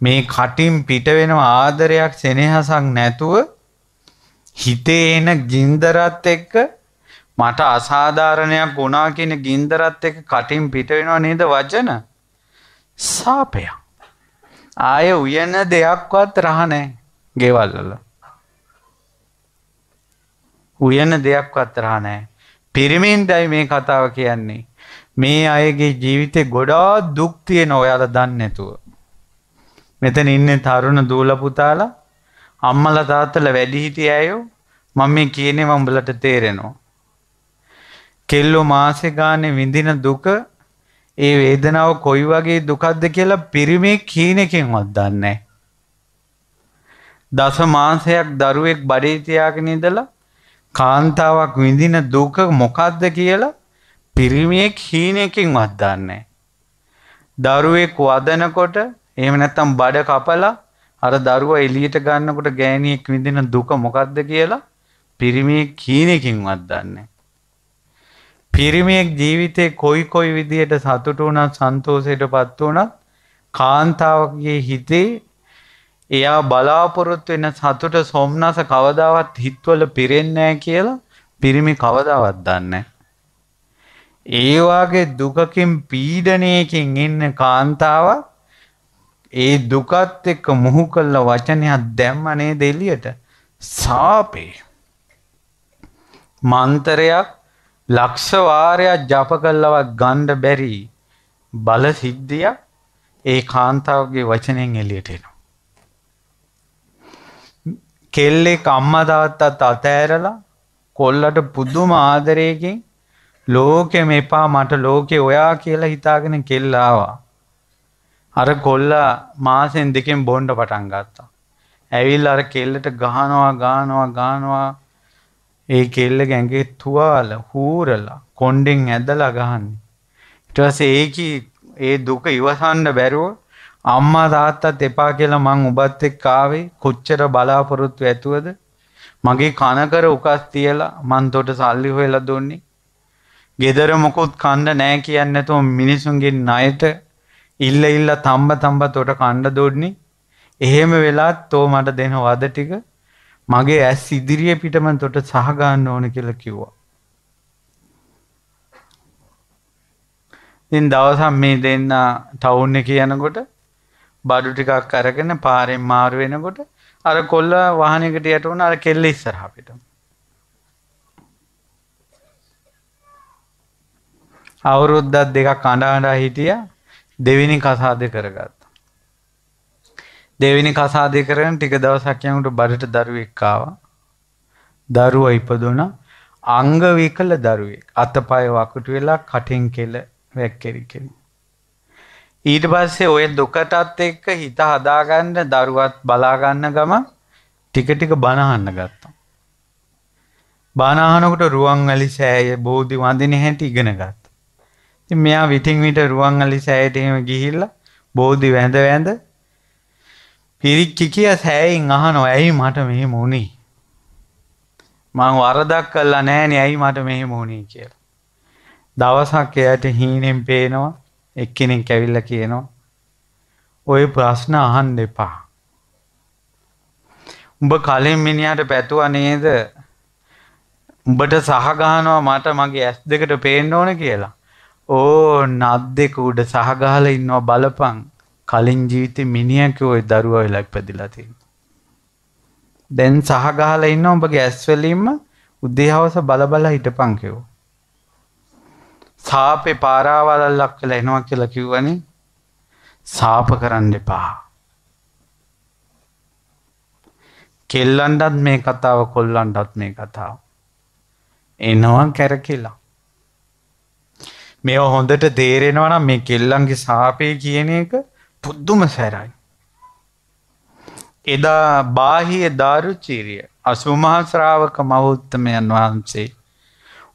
මේ කටින් පිට වෙන ආදරයක් සෙනෙහසක් නැතුව හිතේ එන ගින්දරත් එක්ක මට අසාධාරණයක් වුණා කියන ගින්දරත් එක්ක කටින් පිට වෙනව නේද වචන සාපය ආය උයන දෙයක්වත් රහ නැහැ ගෙවල් වල උයන දෙයක් අත්‍රා නෑ. පිරිමින්ටයි මේ කතාව කියන්නේ. මේ අයගේ ජීවිතේ ගොඩා දුක් තියෙන ඔයාලා දන්නේ නැතුව. මෙතන ඉන්නේ තරුණ දූල පුතාලා අම්මලා තාත්තලා වැඩිහිටිය අයෝ මම මේ කියන්නේ මම උඹලට තේරෙනවා. කෙල්ලෝ මාසේ ගානේ විඳින දුක ඒ වේදනාව කොයි වගේ දුකක්ද කියලා පිරිමේ කීනකින්වත් දන්නේ නැහැ. දස මාසයක් දරුවෙක් බඩේ තියාගෙන ඉඳලා කාන්තාවක් විඳින දුක මොකක්ද කියලා පිරිමියෙක් හීනයකින් වත්දන්නේ. දරුවෙක් වදනකොට එහෙම නැත්තම් බඩ කපලා අර දරුවා එළියට ගන්නකොට ගෑණියෙක් විඳින දුක මොකක්ද කියලා පිරිමියෙක් හීනයකින් වත්දන්නේ. පිරිමියෙක් ජීවිතේ කොයි කොයි විදියට සතුටු වුණත් සන්තෝෂයටපත් වුණත් කාන්තාවකගේ හිතේ එයා බලාපොරොත්තු වෙන සතුට සොම්නස කවදාවත් හිත්වල පිරෙන්නේ කියලා පිරිමි කවදාවත් දන්නේ ඒ වාගේ දුකකින් පීඩණයකින් ඉන්න කාන්තාව ඒ දුකත් එක්ක මුහු කළ වචනයක් දැම්ම නේද එළියට සාපේ මන්තරයක් ලක්ෂ වාරයක් ජප කළවත් ගන්න බැරි බල සිද්ධියක් ඒ කාන්තාවගේ වචනෙන් එළියට එනවා කෙල්ලේ අම්මා තාත්තත් අතෑරලා කොල්ලට පුදුම ආදරයකින් ලෝකෙ මෙපා මට ලෝකෙ ඔයා කියලා හිතාගෙන කෙල්ල ආවා. අර කොල්ලා මාසෙන් දෙකෙන් බොණ්ඩ පටන් ගත්තා. ඇවිල්ලා අර කෙල්ලට ගහනවා ගානවා ගානවා ඒ කෙල්ල ගැඟේ තුවාල හූරලා කොණ්ඩෙන් ඇදලා ගහන්නේ. ඊට පස්සේ ඒකී ඒ දුක ඉවසන්න බැරුව අම්මා තාත්තත් එපා කියලා මං ඔබත් එක්ක ආවේ කොච්චර බලාපොරොත්තු ඇතුවද මගේ කන කර උකස් තියලා මං තොට සල්ලි හොයලා දුන්නේ ගෙදර මොකොත් කන්න නෑ කියන්නේ නැතුව මිනිසුන්ගේ ණයට ඉල්ල ඉල්ල තම්බ තම්බ තොට කන්න දුන්නේ එහෙම වෙලාත් තෝ මට දෙන වද ටික මගේ ඇස් ඉදිරියේ පිටම තොට සහ ගන්න ඕන කියලා කිව්වා ඉතින් දවසක් මේ දෙන්න ටවුන් එක යනකොට බඩු ටිකක් අරගෙන පාරෙන් මාරු වෙනකොට අර කොල්ල වාහනයකට යට වුණ අර කෙල්ල ඉස්සරහ අපිට. අවුරුද්දක් දෙකක් අඬ අඬ හිටියා දෙවෙනි කසාදේ කරගත්තා. දෙවෙනි කසාදේ කරගෙන ටික දවසක් යනකොට බඩට දරුවෙක් ආවා. දරුවා ඉපදුණා. අංග විකල දරුවෙක්. අතපය වකුටු වෙලා කටින් කෙල වැක්කෙරි කෙරි. ඊට පස්සේ ඔය දුකටත් එක්ක හිත හදාගන්න දරුවත් බලාගන්න ගම ටික ටික බනහන්න ගත්තා. බනහනකොට රුවන්වැලි සෑය බෝධි වඳින හැටි ඉගෙන ගත්තා. ඉතින් මෙයා විтин විට රුවන්වැලි සෑයට එහෙම ගිහිල්ලා බෝධි වැඳ වැඳ පිරිච්ච කිය සෑයෙන් අහනවා ඇයි මට මෙහෙම වුනේ? මං වරදක් කළා නෑනේ ඇයි මට මෙහෙම වුනේ කියලා. දවසක් එයාට හීනෙන් පේනවා එක්කෙනෙක් ඇවිල්ලා කියනවා ඔය ප්‍රශ්න අහන්න එපා. උඹ කලින් මිනිහට පැතුවා නේද? උඹට සහ ගහනවා මට මගේ ඇස් දෙකට පේන්න ඕන කියලා. ඕ නත් දෙක උඩ සහ ගහලා ඉන්නවා බලපන්. කලින් ජීවිතේ මිනිහක ওই දරුවා වෙලා ඉපදිලා තියෙනවා. දැන් සහ ගහලා ඉන්න උඹගේ ඇස් වලින්ම උදේ හවස බල බල හිටපන් කිව්වා. සාපේ පාරාවලල්ලක් කියලා එනවා කියලා කිව්වනේ සාප කරන්න එපා. කෙල්ලන්ටත් මේ කතාව කොල්ලන්ටත් මේ කතාව. එනවා කැරකිලා. මේ හොඳට තේරෙනවනම් මේ කෙල්ලන්ගේ සාපය කියන එක පුද්දුම සැරයි. එදා බාහිය දාරුචීරිය අසුමහා ශ්‍රාවක මහෞත්තමයන් වහන්සේ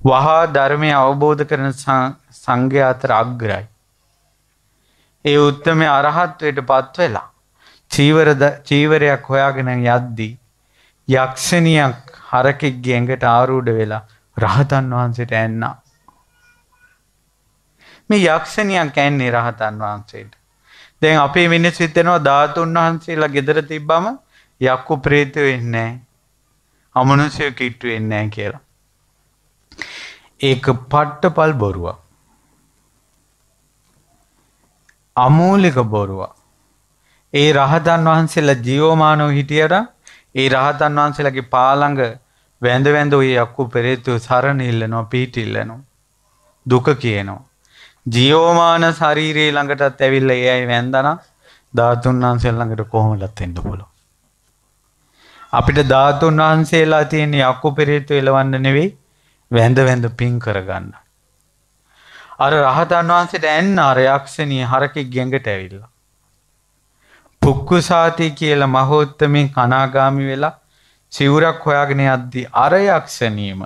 වහා ධර්මය අවබෝධ කරන සංඝයා අතර අග්‍රයි. ඒ උත්තම අරහත්වයට පත්වෙලා චීවරයක් හොයාගෙන යද්දී යක්ෂණයක් හරකෙක්ගේ ඇඟට ආරූඩ වෙලා රහතන් වහන්සේට ඇන්නා. මේ යක්ෂණයක් ඇන්නේ රහතන් වහන්සේට. දැන් අපේ මිනිස් හිතෙනවා ධාතුන් වහන්සේලා ගෙදර තිබ්බම යක්කු ප්‍රේත වෙන්නේ නැහැ. අමනුෂ්‍ය කිට්ටු වෙන්නේ නැහැ කියලා. ඒක පට්ටපල් බොරුවක්. අමූලික බොරුවක්. ඒ රහතන් වහන්සේලා ජීවමානව හිටියට ඒ රහතන් වහන්සේලාගේ පාළඟ වැඳ වැඳ ওই යක්කු පෙරේතු සරණ ඉල්ලනවා පීටිල්ලනවා. දුක කියනවා. ජීවමාන ශරීරයේ ළඟටත් ඇවිල්ලා ඒ අය වැඳනා ධාතුන් වහන්සේලා ළඟට කොහොමදත් එන්න පුළුවන්. අපිට ධාතුන් වහන්සේලා තියෙන යක්කු පෙරේතු එලවන්න නෙවෙයි වැඳ වැඳ පින් කරගන්න. අර රහතන් වහන්සේට ඇන්න අර යක්ෂණී හරකෙක් ගැඟට ඇවිල්ලා. පුක්කුසාති කියලා මහෝත්තමෙන් කනාගාමි වෙලා සිවුරක් හොයාගෙන යද්දී අර යක්ෂණීම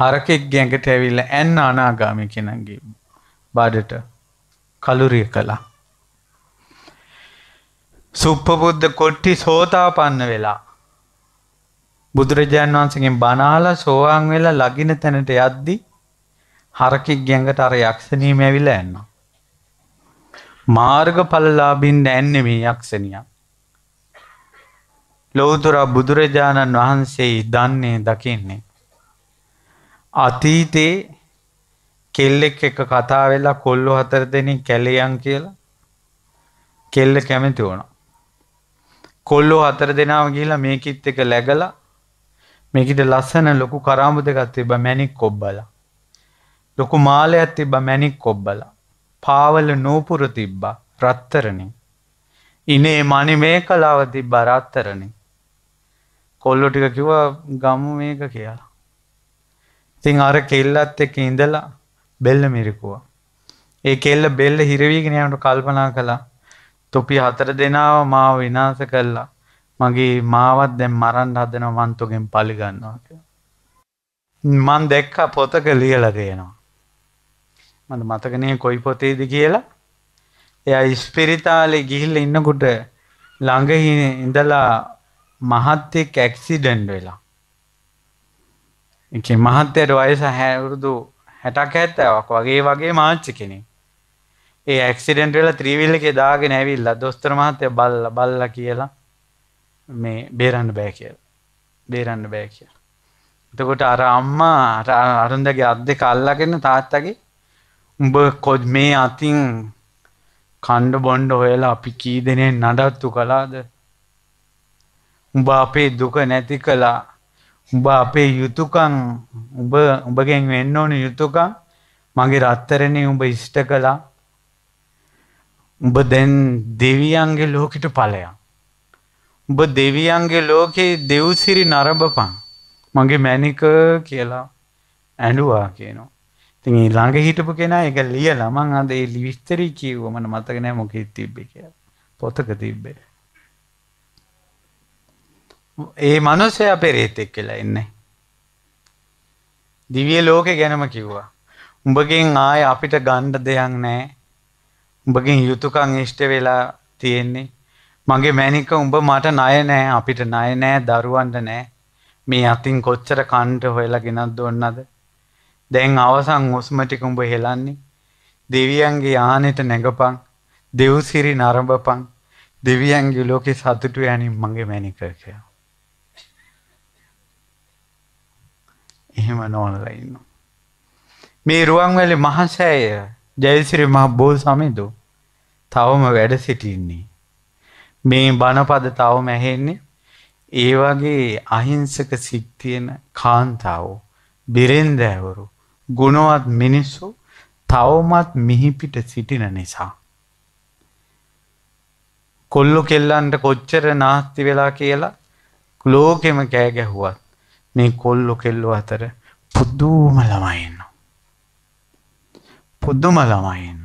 හරකෙක් ගැඟට ඇවිල්ලා ඇන්න අනාගාමි කෙනගේ බඩට කලුරිය කළා. සුප්පබුද්ධ කොට්ටි සෝතාපන්න වෙලා බුදුරජාණන් වහන්සේගෙන් බණාලා සෝවාන් වෙලා ලගින තැනට යද්දි හරකෙක් ගැඟට අර යක්ෂණියම ඇවිල්ලා යනවා. මාර්ගඵලලාභින් නැන්නේ මේ යක්ෂණියා. ලෞතර බුදුරජාණන් වහන්සේ දන්නේ දකින්නේ අතීතේ කෙල්ලෙක් එක්ක කතා වෙලා කොල්ලෝ හතර දෙනෙක් කැලියන් කියලා කෙල්ල කැමති වුණා. කොල්ලෝ හතර දෙනාම ගිහිලා මේකෙත් එක läගලා මේකට ලස්සන ලොකු කරාමු දෙකක් තිබ්බ මැණික් කොබ්බලා. ලොකු මාලයක් තිබ්බ මැණික් කොබ්බලා. පාවල නූපුර තිබ්බා රත්තරණේ. ඉනේ මනි මේකලාව තිබ්බා රත්තරණේ. කොල්ලෝ ටික කිව්වා ගමු මේක කියලා. ඉතින් අර කෙල්ලත් එක්ක ඉඳලා බෙල්ල මිරිකුවා. ඒ කෙල්ල බෙල්ල හිරවීගෙන යනකොට කල්පනා කළා. තොපි හතර දෙනාව මාව විනාශ කළා. මගේ මාවත් දැම් මරන් හදන මන්තුගෙන් පලිගන්නවා මන් දෙක්ක පොතක ලියලදයනවා මඳ මතකනය කොයි පොතේද කියලා එය ඉස්පිරිතාලේ ගිහිල්ල ඉන්නකුට ළඟහි ඉඳලා මහත්තේ කැක්සිඩන්ඩ වෙලා එක මහත්තයට වයස හැවුරුදු හැටක් ඇත්තවක් වගේ වගේ මාච්චි කෙනෙ ඒ ඇක්සිඩෙන්ට් වෙලා ත්‍රීවිල්ල එක දාගෙන ඇවිල්ලා දොස්තර මහත්තය බල්ල බල්ල කියලා මේ බේරන්න බෑ කියල බේරන්න බෑ කිය එතකොට අර අම්මා අරුන්දගේ අත් දෙක අල්ලගෙන තාත්තගේ උඹ කොද් මේ අතින් කණ්ඩ බොන්්ඩ හොයලා අපි කී දෙනෙන් නඩත්තු කලාද උඹ අපේ දුක නැති කලා උඹ අපේ යුතුකං උඹ උඹගෙන් වෙන්න ඕන යුතුකං මගේ රත්තරණේ උඹ ඉෂ්ට කලා උඹ දැන් දෙවියන්ගේ ලෝකට පලයක් උඹ දෙවියන්ගේ ලෝකේ දෙව්සිරි නරඹපන්. මගේ මැනික කියලා ඇඬුවා කියනවා. ඉතින් ඒ ළඟ හිටපු කෙනා ඒක ලියලා මං අද ඒ විස්තරي කිව්ව මට මතක නෑ මොකෙද තිබ්බේ කියලා. පොතක තිබ්බේ. ඒ මිනිස්යා පෙරේත එක්කලා ඉන්නේ. දිව්‍ය ලෝකේ ගැනම කිව්වා. උඹගෙන් ආයේ අපිට ගන්න දෙයක් නෑ. උඹගෙන් යුතුයකම් ඉෂ්ට වෙලා තියෙන්නේ. මගේ මෑණික උඹ මට ණය නෑ අපිට ණය නෑ දරුවන්ට නෑ මේ අතින් කොච්චර කන්ට හොයලා ගෙනත් දුන්නද දැන් අවසන් හුස්ම ටික උඹ හෙලන්නේ දෙවියන්ගේ ආනෙට නැගපන් දෙව්සිරි නරඹපන් දෙවියන්ගේ ලෝකේ සතුටු යනින් මගේ මැනික කියලා. එහෙම නොවනලා ඉන්නවා. මේ රුවන්වැලි මහසෑය ජයසිරි මහ බෝසමිඳු තවම වැඩ සිටින්නේ. මේ බණපද තවම ඇහෙන්නේ ඒ වගේ අහිංසක සිත් තියෙන කාන්තාවෝ බිරෙන්දෑවරු ගුණවත් මිනිස්සු තවමත් මිහිපිට සිටින නිසා කොල්ලු කෙල්ලන්ට කොච්චර නාස්ති වෙලා කියලා ලෝකෙම කෑ ගැහුවත් මේ කොල්ලු කෙල්ලු අතර පුදුම ළමයි ඉන්නවා පුදුම ළමයි ඉන්නවා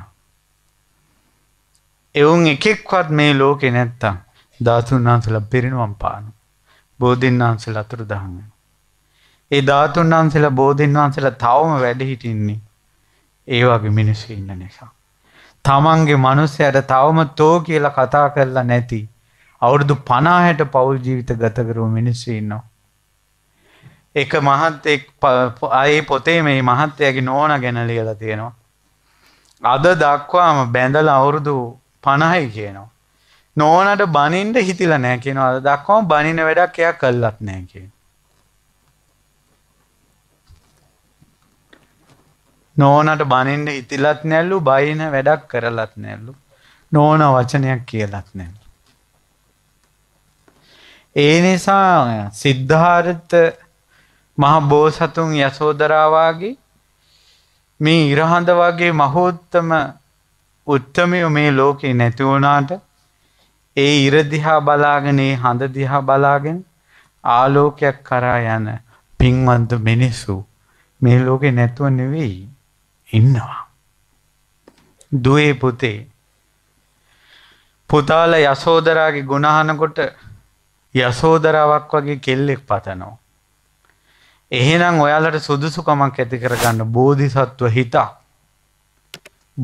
එවුන් එකෙක්වත් මේ ලෝකේ නැත්තම් ධාතුන් වහන්සේලා පිරිනුවම් පාන. බෝධින් වහන්සේලා අතුරු දහන් ඒ ධාතුන් වහන්සේලා බෝධින් වහන්සේලා තවම වැඩ හිටින්නේ ඒ වගේ මිනිස්සු ඉන්න නිසා. තමන්ගේ මිනිස්යාට තවම තෝ කියලා කතා කරලා නැති අවුරුදු 50ට පෞල් ජීවිත ගත කරපු මිනිස්සු ඉන්නවා. එක මහත්ෙක් ආයේ පොතේ මේ මහත්යාගේ නෝන ගැන ලියලා තියෙනවා. අද දක්වාම බැඳලා අවුරුදු පණහයි කියනවා. නෝනට බනින්ට හිතිල නෑ කියනවා අද දක්වාම බනින වැඩක් එයා කල්ලත් නෑ කියන. නෝනට බනින්ට ඉතිලත් නැල්ලු බයින වැඩක් කරලත් නැල්ලු නෝන වචනයක් කියලත් නැල්ලු. ඒ නිසා සිද්ධාර්ථ මහබෝසතුන් යසෝදරාවාගේ මේ ඉරහඳ වගේ මහෝත්තම උත්තමයෝ මේ ලෝකේ නැති වුණාට ඒ ඉර දිහා බලාගෙන ඒ හඳ දිහා බලාගෙන ආලෝකයක් කරා යන පින්වන්ත මිනිසු මේ ලෝකේ නැතුව නෙවෙයි ඉන්නවා. දුවේ පුතේ පුතාල යසෝදරාගේ ගුණහනකොට යසෝදරාවක් වගේ කෙල්ලෙක් පතනවා. එහෙනම් ඔයාලට සුදුසුකමක් ඇති කරගන්න බෝධිසත්ව හිතා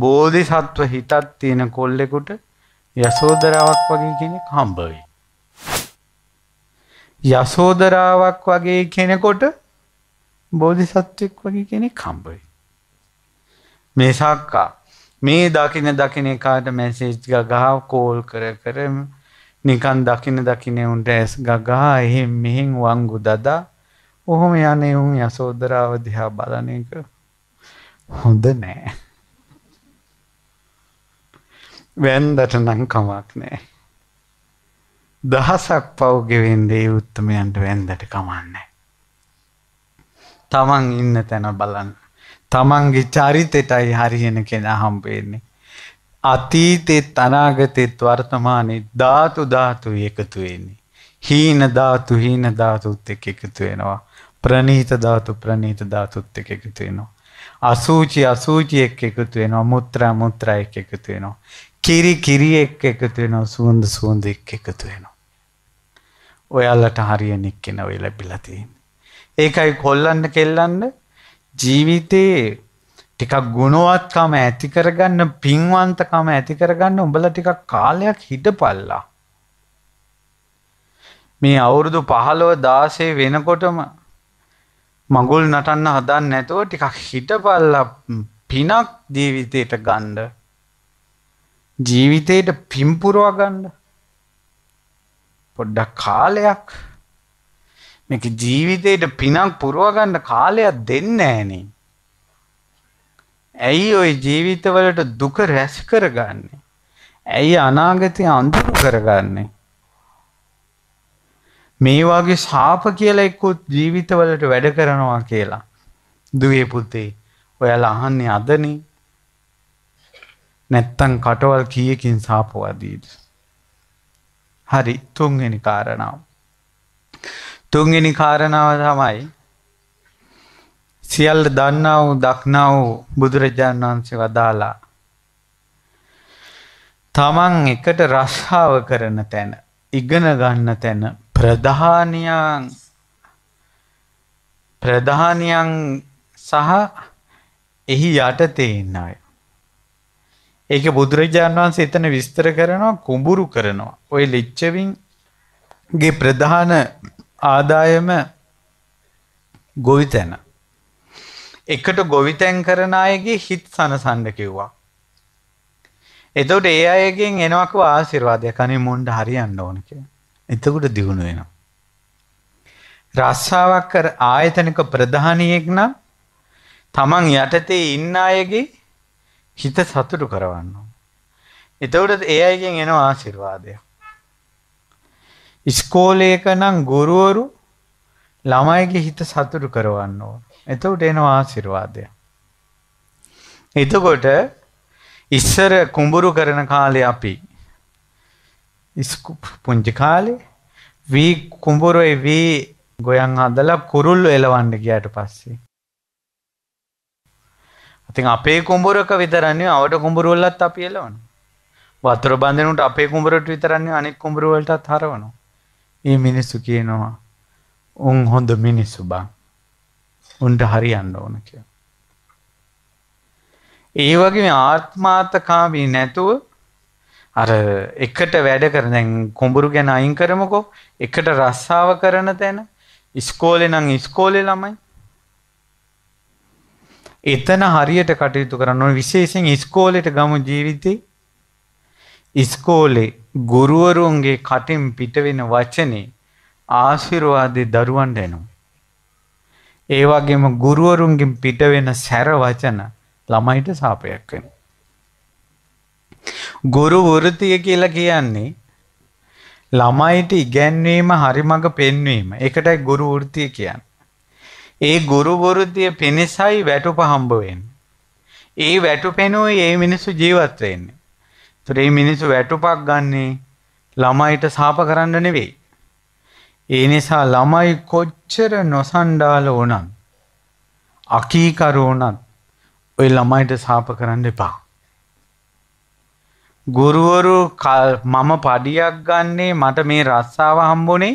බෝධිසත්ව හිතක් තියෙන කොල්ලෙකුට යසෝදරාවක් වගේ කෙනෙක් හම්බ වෙයි. යසෝදරාවක් වගේ කෙනෙකුට බෝධිසත්වෙක් වගේ කෙනෙක් හම්බ වෙයි. මේ සාක්කා මේ දකින දකින එකාට මැසේජ් ගගා කෝල් කර කර නිකන් දකින දකින උන්ට ඇස් ගගා එහෙම මෙහෙන් වංගු දදා ඔහොම යන එවුන් යසෝදරාව දිහා බලන එක හොඳ නෑ. වැන්දට නම් කමක් නෑ. දහසක් පව් ගෙවෙන්නේ උත්තමයන්ට වැන්දට කමන්නේ. තමන් ඉන්න තැන බලන්න. තමන්ගේ චරිතෙටයි හරියන කෙනා හම්බෙන්නේ. අතීතෙත් අනාගතෙත් වර්තමානයේ ධාතු ධාතු එකතු වෙන්නේ. හීන ධාතු හීන ධාතුත් එක්ක එකතු වෙනවා. ප්‍රනීත ධාතු ප්‍රනීත ධාතුත් එක්ක එකතු වෙනවා. අසූචි අසූචි එක්ක එකතු වෙනවා. මුත්‍රා මුත්‍රා එක්ක එකතු වෙනවා. කිරි කිරියෙක් එකතු වෙනවා සුවඳ සුවඳ එක් එකතු වෙනවා. ඔයාලට හරියනික් කෙන ඔය ලැබිලා තියෙන්නේ. ඒකයි කොල්ලන්න කෙල්ලන්න ජීවිතේ ටිකක් ගුණවත්කම ඇති කරගන්න පින්වන්තකම ඇති කරගන්න උඹලා ටිකක් කාලයක් හිටපල්ලා. මේ අවුරුදු 15 16 වෙනකොටම මඟුල් නටන්න හදන්න නැතුව ටිකක් හිටපල්ලා පිනක් ජීවිතයට ගන්න ජීවිතේට පිම්පුරව ගන්න පොඩ්ඩක් කාලයක් මේක ජීවිතේට පිනක් පුරව ගන්න කාලයක් දෙන්නේ නැහනේ. ඇයි ওই ජීවිතවලට දුක රැස් කරගන්නේ? ඇයි අනාගතය අඳුරු කරගන්නේ? මේ වගේ ශාප කියලා එක්කුත් ජීවිතවලට වැඩ කරනවා කියලා. දුවේ පුතේ ඔයාලා අහන්නේ අදනේ. නැත්තං කටවල් කියකින් සාපවාදීද. හරි තුන්ගනි කාරණාව. තුන්ගනි කාරණාව තමයි සියල්ල දන්නාව දක්නාව බුදුරජාණන් වහන්සේ වදාලා. තමන් එකට රශ්ාව කරන තැන ඉගෙන ගන්න තැන ප්‍රධානයන් ප්‍රධානයන් සහ එහි යටතේන්න අය. ඒක බුදුරජාණන් වහන්සේ එතන විස්තර කරනවා කුඹුරු කරනවා. ওই ලිච්ඡවින් ගේ ප්‍රධාන ආදායම ගොවිතැන. එකට ගොවිතැන් කරන අයගේ හිත සනසන්න කිව්වා. එතකොට ඒ අයගෙන් එනවක ආශිර්වාදයක් අනේ මොණ්ඩ හරියන්න ඕන කියලා. එතකොට දිනු වෙනවා. රස්සාවක් කර ආයතනික ප්‍රධානියෙක් නම් තමන් යටතේ ඉන්න අයගේ හිත සතුටු කරවන්න. එතකොට ඒ අයගෙන් එන ආශිර්වාදය. ඉස්කෝලේක නම් ගුරුවරු ළමයිගේ හිත සතුටු කරවන්න ඕන. එතකොට එන ආශිර්වාදය. එතකොට ඉස්සර කුඹුරු කරන කාලේ අපි පුංචි කාලේ වී කුඹුරේ වී ගොයන් හදලා කුරුල්ලෝ එලවන්න ගියාට පස්සේ ඉතින් අපේ කුඹුරක විතරන්නේ අවට කුඹුර වලත් අපි එළවනවා. වතුර බඳිනුට අපේ කුඹුරට විතරන්නේ අනෙක් කුඹුර වලටත් හරවනවා. මේ මිනිස්සු කියනවා උන් හොඳ මිනිස්සු බං. උන්ට හරියන්න ඕන කියලා. ඒ වගේ ආත්මාර්ථකාමී නැතුව අර එකට වැඩ කරන දැන් කුඹුරු ගැන අයින් කරමුකෝ එකට රස්සාව කරන තැන ඉස්කෝලේ නම් ඉස්කෝලේ ළමයි එතන හරියට කටයුතු කරන්න ඕන විශේෂයෙන් ඉස්කෝලේට ගමු ජීවිතේ ඉස්කෝලේ ගුරුවරුන්ගේ කටින් පිටවෙන වචනේ ආශිර්වාදේ දරුවන්ට එනවා. ඒ වගේම ගුරුවරුන්ගෙන් පිටවෙන සැර වචන ළමයිට සාපයක් වෙනවා. ගුරු වෘතිය කියලා කියන්නේ ළමයිට ඉගැන්වීම හරි මඟ පෙන්වීම. ඒකටයි ගුරු වෘතිය කියන්නේ. ඒ ගුරු වෘද්ධිය පිණිසයි වැටුප හම්බ වෙන්නේ. ඒ වැටුපෙනුයි මේ මිනිස්සු ජීවත් වෙන්නේ. ඒතර මේ මිනිස්සු වැටුපක් ගන්නෙ ළමයිට සාප කරන්න නෙවෙයි. ඒ නිසා ළමයි කොච්චර නොසන්ඩාල වුණත් අකීකර වුණත් ওই ළමයිට සාප කරන්න එපා. ගුරුවරු මම පඩියක් ගන්නේ මට මේ රස්සාව හම්බුනේ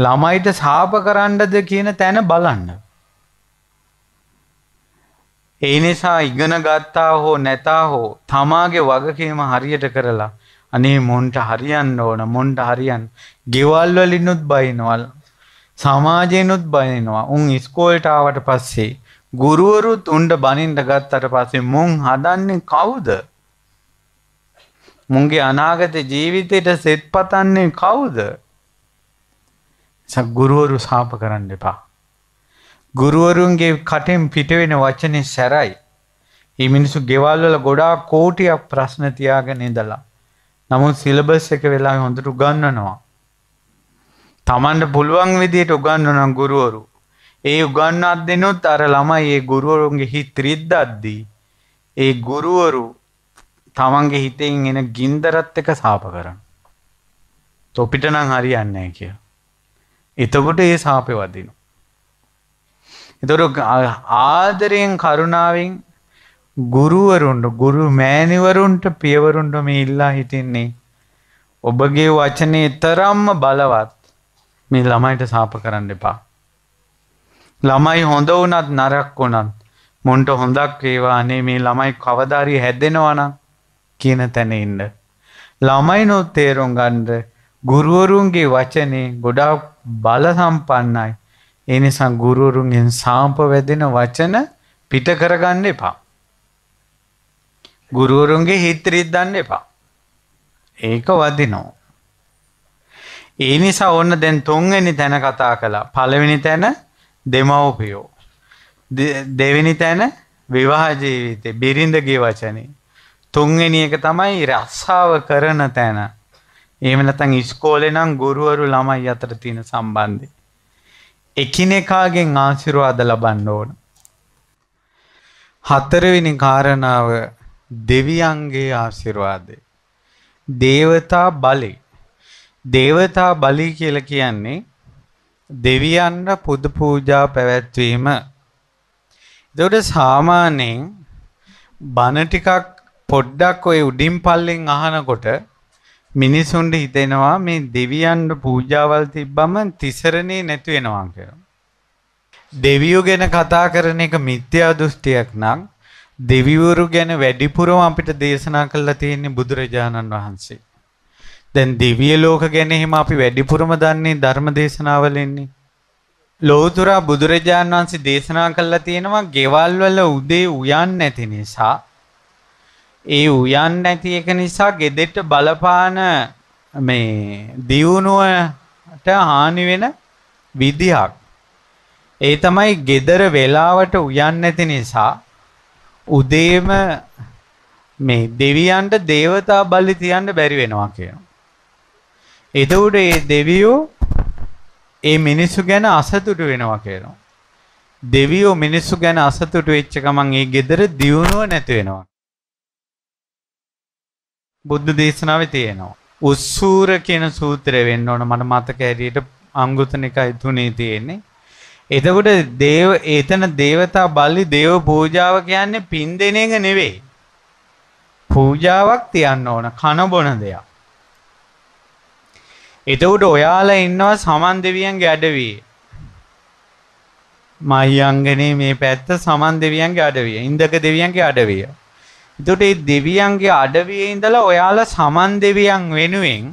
ළමයිට සාප කරන්නද කියන තැන බලන්න. ඒ නිසා ඉගෙන ගත්තා හෝ නැතා හෝ තමාගේ වගකීම හරියට කරලා අනේ මොන්ට හරියන්න ඕන මොන්ට හරියන් ගෙවල් වලිනුත් බයිනවල් සමාජයනුත් බනිනවා උන් ඉස්කෝල්ට ආවට පස්සේ ගුරුවරුත් උන්ට බනින්න ගත්තට පස්සේ මුන් හදන්නේ කවුද? මුන්ගේ අනාගත ජීවිතේට සෙත් පතන්නේ කවුද? ගුරුවරු සාප කරන්න එපා. ගුරුවරුන්ගේ කටෙන් පිටවෙන වචනේ සැරයි. මේ මිනිස්සු ගෙවල් වල ගොඩාක් කෝටියක් ප්‍රශ්න තියාගෙන ඉඳලා. නමුත් සිලබස් එක වෙලාවේ හොඳට උගන්වනවා. තමන්ට පුළුවන් විදියට උගන්වනවා ගුරුවරු. ඒ උගන්වත් දෙනොත් අර ළමයි ඒ ගුරුවරුන්ගේ හිත රිද්දද්දී ඒ ගුරුවරු තමන්ගේ හිතෙන් එන ගින්දරත් එක සාප කරනවා. තොපිට නම් හරියන්නේ නැහැ කියලා. එතකොට ඒ සාපය වදිනවා. එතොර ආදරයෙන් කරුණාවෙන් ගුරුවරුන්ට ගුරු මෑණිවරුන්ට පියවරුන්ට මේ ඉල්ලා හිටින්නේ ඔබගේ වචනේ තරම්ම බලවත් මේ ළමයිට සාප කරන්න එපා. ළමයි හොඳ වුණත් නරක් වුණත් මොන්ට හොඳක් වේවා අනේ මේ ළමයි කවදාරි හැදෙනවා නම් කියන තැන ඉන්න. ළමයිනොත් තේරුම් ගන්නේ ගුරුවරුන්ගේ වචනේ ගොඩාක් බල සම්පන්නයි. ඒ නිසා ගුරුවරුන්ගෙන් සාම්ප වැදෙන වචන පිට කරගන්න එපා. ගුරුවරුන්ගේ හිත රිද්දන්න එපා. ඒක වදිනවා. ඒ නිසා ඕන්න දැන් තුන්වෙනි තැන කතා කළා. පළවෙනි තැන දෙමව්පියෝ. දෙවෙනි තැන විවාහ ජීවිතේ බිරිඳගේ වචනේ. තුන්වෙනි එක තමයි රස්සාව කරන තැන. එහෙම නැත්නම් ඉස්කෝලේ නම් ගුරුවරු ළමයි අතර තියෙන සම්බන්ධය. එකිනෙකාගෙන් ආශිර්වාද ලබන්න ඕන. හතරවෙනි කාරණාව දෙවියන්ගේ ආශිර්වාදය. දේවතා බලේ. දේවතා බලි කියලා කියන්නේ දෙවියන්ට පුද පූජා පැවැත්වීම. එතකොට සාමාන්‍යයෙන් බණ ටිකක් පොඩ්ඩක් ওই උඩින් පල්ලෙන් අහනකොට මිනිසුන්ට හිතෙනවා මේ දෙවියන්ට පූජාවල් තිබ්බම තිසරණේ නැති වෙනවා කියලා. දෙවියෝ ගැන කතා කරන එක මිත්‍යා දෘෂ්ටියක් නම් දෙවිවරු ගැන වැඩිපුරම අපිට දේශනා කළා තියෙන්නේ බුදුරජාණන් වහන්සේ. දැන් දිව්‍ය ලෝක ගැන එහෙම අපි වැඩිපුරම දන්නේ ධර්ම දේශනාවලින්නේ. ලෝතුරා බුදුරජාණන් වහන්සේ දේශනා කළා තියෙනවා ගෙවල් වල උදේ උයන් නැති නිසා ඒ උයන් නැති එක නිසා ගෙදෙට්ට බලපාන මේ දියුණුවට හානි වෙන විදිහක්. ඒ තමයි ගෙදර වෙලාවට උයන් නැති නිසා උදේම මේ දෙවියන්ට දේවතා බලි තියන්න බැරි වෙනවා කියනවා. එතකොට මේ දෙවියෝ මේ මිනිස්සු ගැන අසතුටු වෙනවා කියනවා. දෙවියෝ මිනිස්සු ගැන අසතුටු වෙච්ච ගමන් ඒ ගෙදර දියුණුව නැති වෙනවා. බුද්ධ දේශනාවේ තියෙනවා. උස්සූර කියන සූත්‍රය වෙන්න ඕන මට මතක හැටියට අංගුතනිකයි තුනේ තියෙන්නේ. එතකොට දේව එතන දේවතා බලි දේව පූජාව කියන්නේ පින් දෙන එක නෙවෙයි. පූජාවක් තියන්න ඕන කන බොන දෙයක්. එතකොට ඔයාලා ඉන්නවා සමන් දෙවියන්ගේ අඩවියේ. මහියංගනේ මේ පැත්ත සමන් දෙවියන්ගේ අඩවිය. ඉන්දක දෙවියන්ගේ අඩවිය. එතකොට මේ දෙවියන්ගේ අඩවියේ ඉඳලා ඔයාලා සමන් දෙවියන් වෙනුවෙන්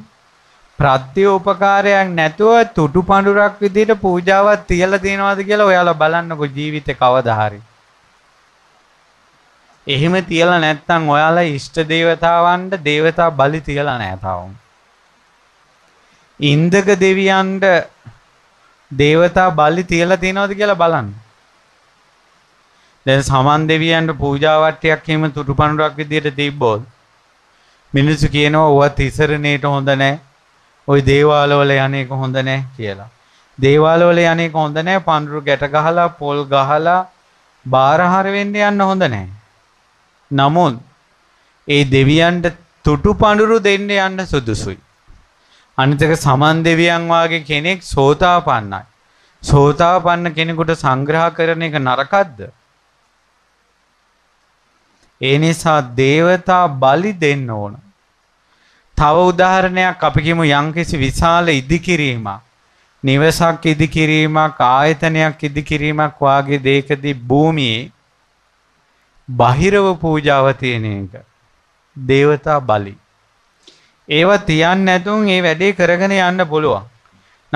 ප්‍රත්‍යෝපකාරයක් නැතුව තුටු පඳුරක් විදිහට පූජාවක් තියලා තියනවාද කියලා ඔයාලා බලන්නකො ජීවිතේ කවදා හරි. එහෙම තියලා නැත්නම් ඔයාලා ඉෂ්ට දේවතාවන්ට දේවතා බලි තියලා නැහැ තාම. ඉන්දක දෙවියන්ට දේවතා බලි තියලා තියනවාද කියලා බලන්න. දැන් සමන් දෙවියන්ට පූජාවට්ටියක් එහෙම තුටු පණුරක් විදියට තිබ්බොත් මිනිස්සු කියනවා ඔවා තිසරණේට හොඳ නැහැ. ওই දේවාලවල යන්නේක හොඳ නැහැ කියලා. දේවාලවල යන්නේක හොඳ නැහැ. පඳුරු ගැට ගහලා පොල් ගහලා බාරහාර වෙන්න යන්න හොඳ නැහැ. නමුත් ඒ දෙවියන්ට තුටු පඳුරු දෙන්න යන්න සුදුසුයි. අනිතක සමන් දෙවියන් වාගේ කෙනෙක් සෝතාපන්නයි. සෝතාපන්න කෙනෙකුට සංග්‍රහ කරන එක නරකද්ද? ඒ නිසා දේවතා බලි දෙන්න ඕන. තව උදාහරණයක් අපි කියමු යම්කිසි විශාල ඉදිකිරීමක් නිවසක් ඉදිකිරීමක් ආයතනයක් ඉදිකිරීමක් වාගේ දෙයකදී භූමියේ බහිරව පූජාව තියෙන එක දේවතා බලි. ඒව තියන්න නැතුන් ඒ වැඩේ කරගෙන යන්න පුළුවන්.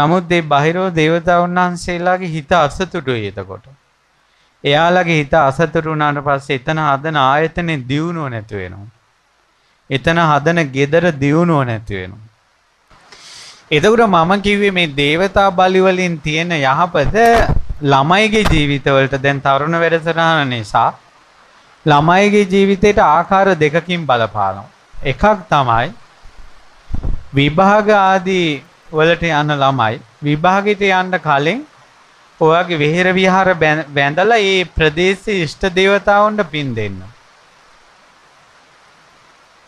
නමුත් ඒ බහිරව දේවතාවුන් වහන්සේලාගේ හිත අසතුටුයි එතකොට. එයාලගේ හිත අසතුරු වුණාට පස්සේ එතන හදන ආයතනේ දියුණුව නැති වෙනවා. එතන හදන gedara දියුණුව නැති වෙනවා. එතකොට මම කිව්වේ මේ దేవතා බලි වලින් තියෙන යහපත ළමයිගේ ජීවිතවලට දැන් තරුණ වැඩසටහන නිසා ළමයිගේ ජීවිතයට ආකාර දෙකකින් බලපානවා. එකක් තමයි විභාග ආදී වලට යන ළමයි විභාගෙට යන්න කලින් ඔයාගේ වෙහෙර විහාර වැඳලා ඒ ප්‍රදේශයේ ඉෂ්ට දේවතාවුන්ට පින් දෙන්න.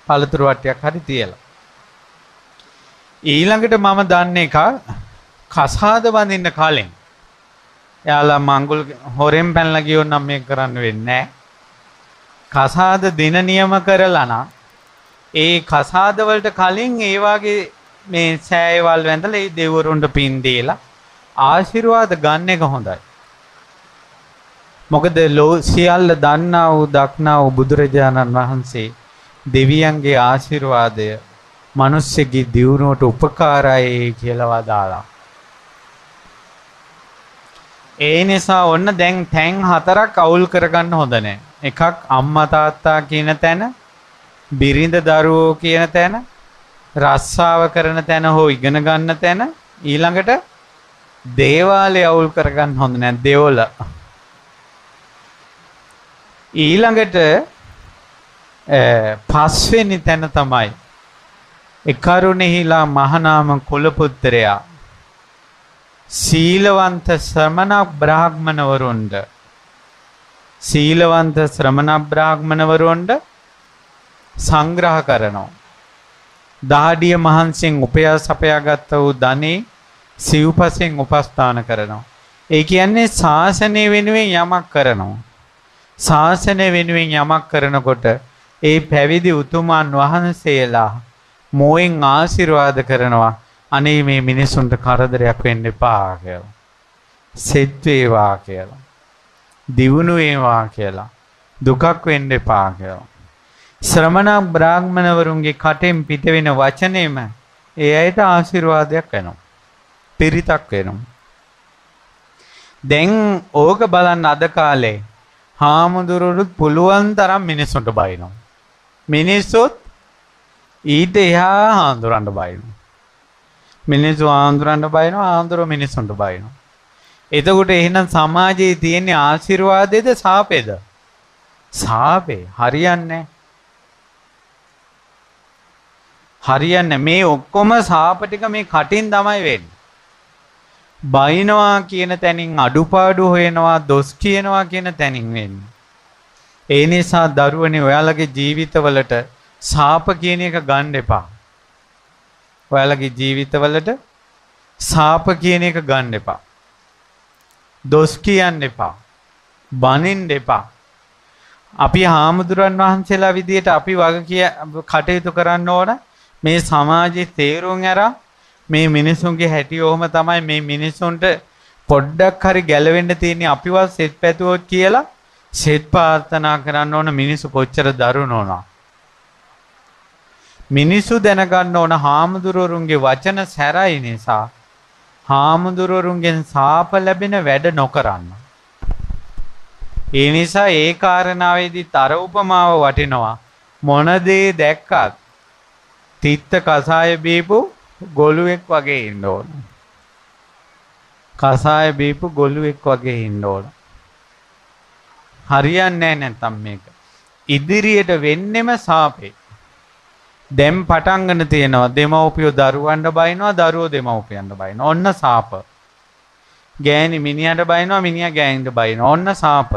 පළතුරු වට්ටියක් හරි තියලා. ඊළඟට මම දන්න එක කසාද බඳින්න කාලෙන්. එයාලා මංගුල් හොරෙන් පැනලා ගියොත් නම් මේක කරන්න වෙන්නේ නැහැ. කසාද දින නියම කරලා නම් ඒ කසාද වලට කලින් ඒ වගේ මේ සෑයවල් වැඳලා ඒ දෙවරුන්ට පින් දීලා ආශිර්වාද ගන්න එක හොඳයි. මොකද ලෝ සියල්ල දන්නා වූ දක්නා වූ බුදුරජාණන් වහන්සේ දෙවියන්ගේ ආශිර්වාදය මිනිස්සෙගේ දියුණුවට උපකාරයි කියලා වදාලා. ඒ නිසා ඔන්න දැන් තැන් හතරක් අවුල් කරගන්න හොඳ නැහැ. එකක් අම්මා තාත්තා කියන තැන, බිරිඳ දරුවෝ කියන තැන, රස්සාව කරන තැන හෝ ඉගෙන ගන්න තැන, ඊළඟට දේවාලය අවුල් කරගන්න හොඳ නැහැ දෙවොල. ඊළඟට පස්වෙනි තැන තමයි එකරුණෙහිලා මහනාම කුලපුත්‍රයා සීලවන්ත ශ්‍රමණ බ්‍රාහ්මණවරුන්ට සීලවන්ත ශ්‍රමණ බ්‍රාහ්මණවරුන්ට සංග්‍රහ කරනවා. දහඩිය මහන්සියෙන් උපයා සපයාගත්ත වූ ධනේ සිව්පසෙන් උපස්ථාන කරනවා. ඒ කියන්නේ ශාසනය වෙනුවෙන් යමක් කරනවා. ශාසනය වෙනුවෙන් යමක් කරනකොට ඒ පැවිදි උතුමන් වහන්සේලා මෝයෙන් ආශිර්වාද කරනවා. අනේ මේ මිනිසුන්ට කරදරයක් වෙන්න එපා කියලා. සෙත් වේවා කියලා. දියුණු වේවා කියලා. දුකක් වෙන්න එපා කියලා. ශ්‍රමණ බ්‍රාහ්මණවරුන්ගේ කටෙන් පිටවෙන වචනේම ඒ අයට ආශිර්වාදයක් වෙනවා. පිරිතක් වෙනවා. දැන් ඕක බලන්න අද කාලේ හාමුදුරුවොත් පුළුවන් තරම් මිනිස්සුන්ට බයිනවා. මිනිස්සුත් ඊට එහා හාමුදුරන්ට බයිනවා. මිනිස්සු හාමුදුරන්ට බයිනවා හාමුදුරුවෝ මිනිස්සුන්ට බයිනවා. එතකොට එහෙනම් සමාජයේ තියෙන ආශිර්වාදයේද සාපේද? සාපේ හරියන්නේ හරියන්නේ මේ ඔක්කොම සාප ටික මේ කටින් තමයි වෙන්නේ. බයිනවා කියන තැනින් අඩුපාඩු හොයනවා දොස් කියනවා කියන තැනින් වෙන්නේ. ඒ නිසා දරුවනේ ඔයාලගේ ජීවිතවලට සාප කියන එක ගන්න එපා. ඔයාලගේ ජීවිතවලට සාප කියන එක ගන්න එපා. දොස් කියන්න එපා. බනින්න එපා. අපි හාමුදුරන් වහන්සේලා විදියට අපි වග කිය කටයුතු කරන්න ඕන මේ සමාජයේ තේරුම් අරන් මේ මිනිසුන්ගේ හැටි ඔහම තමයි මේ මිනිසුන්ට පොඩ්ඩක් හරි ගැලවෙන්න තියෙන්නේ අපිවත් සෙත් පැතුවොත් කියලා සෙත් ප්‍රාර්ථනා කරන්න ඕන මිනිස්සු කොච්චර දරුණු වුණා. මිනිස්සු දැනගන්න ඕන හාමුදුරුවරුන්ගේ වචන සැරයි නිසා හාමුදුරුවරුන්ගෙන් සාප ලැබෙන වැඩ නොකරන්න. ඒ නිසා ඒ කාරණාවේදී තර උපමාව වටිනවා. මොන දේ දැක්කත් තිත්ත කසාය බීපු ගොළුවෙක් වගේ ඉන්න ඕන. කසාය බීපු ගොළුවෙක් වගේ ඉන්න ඕන. හරියන්නේ නැහැ නැත්තම් මේක. ඉදිරියට වෙන්නෙම සාපේ. දැන් පටන්ගෙන තියෙනවා දෙමව්පියෝ දරුවන්ට බයිනවා දරුවෝ දෙමව්පියන්ට බයිනවා. ඔන්න සාප. ගෑණි මිනිහට බයිනවා මිනිහා ගෑණිට බයිනවා. ඔන්න සාප.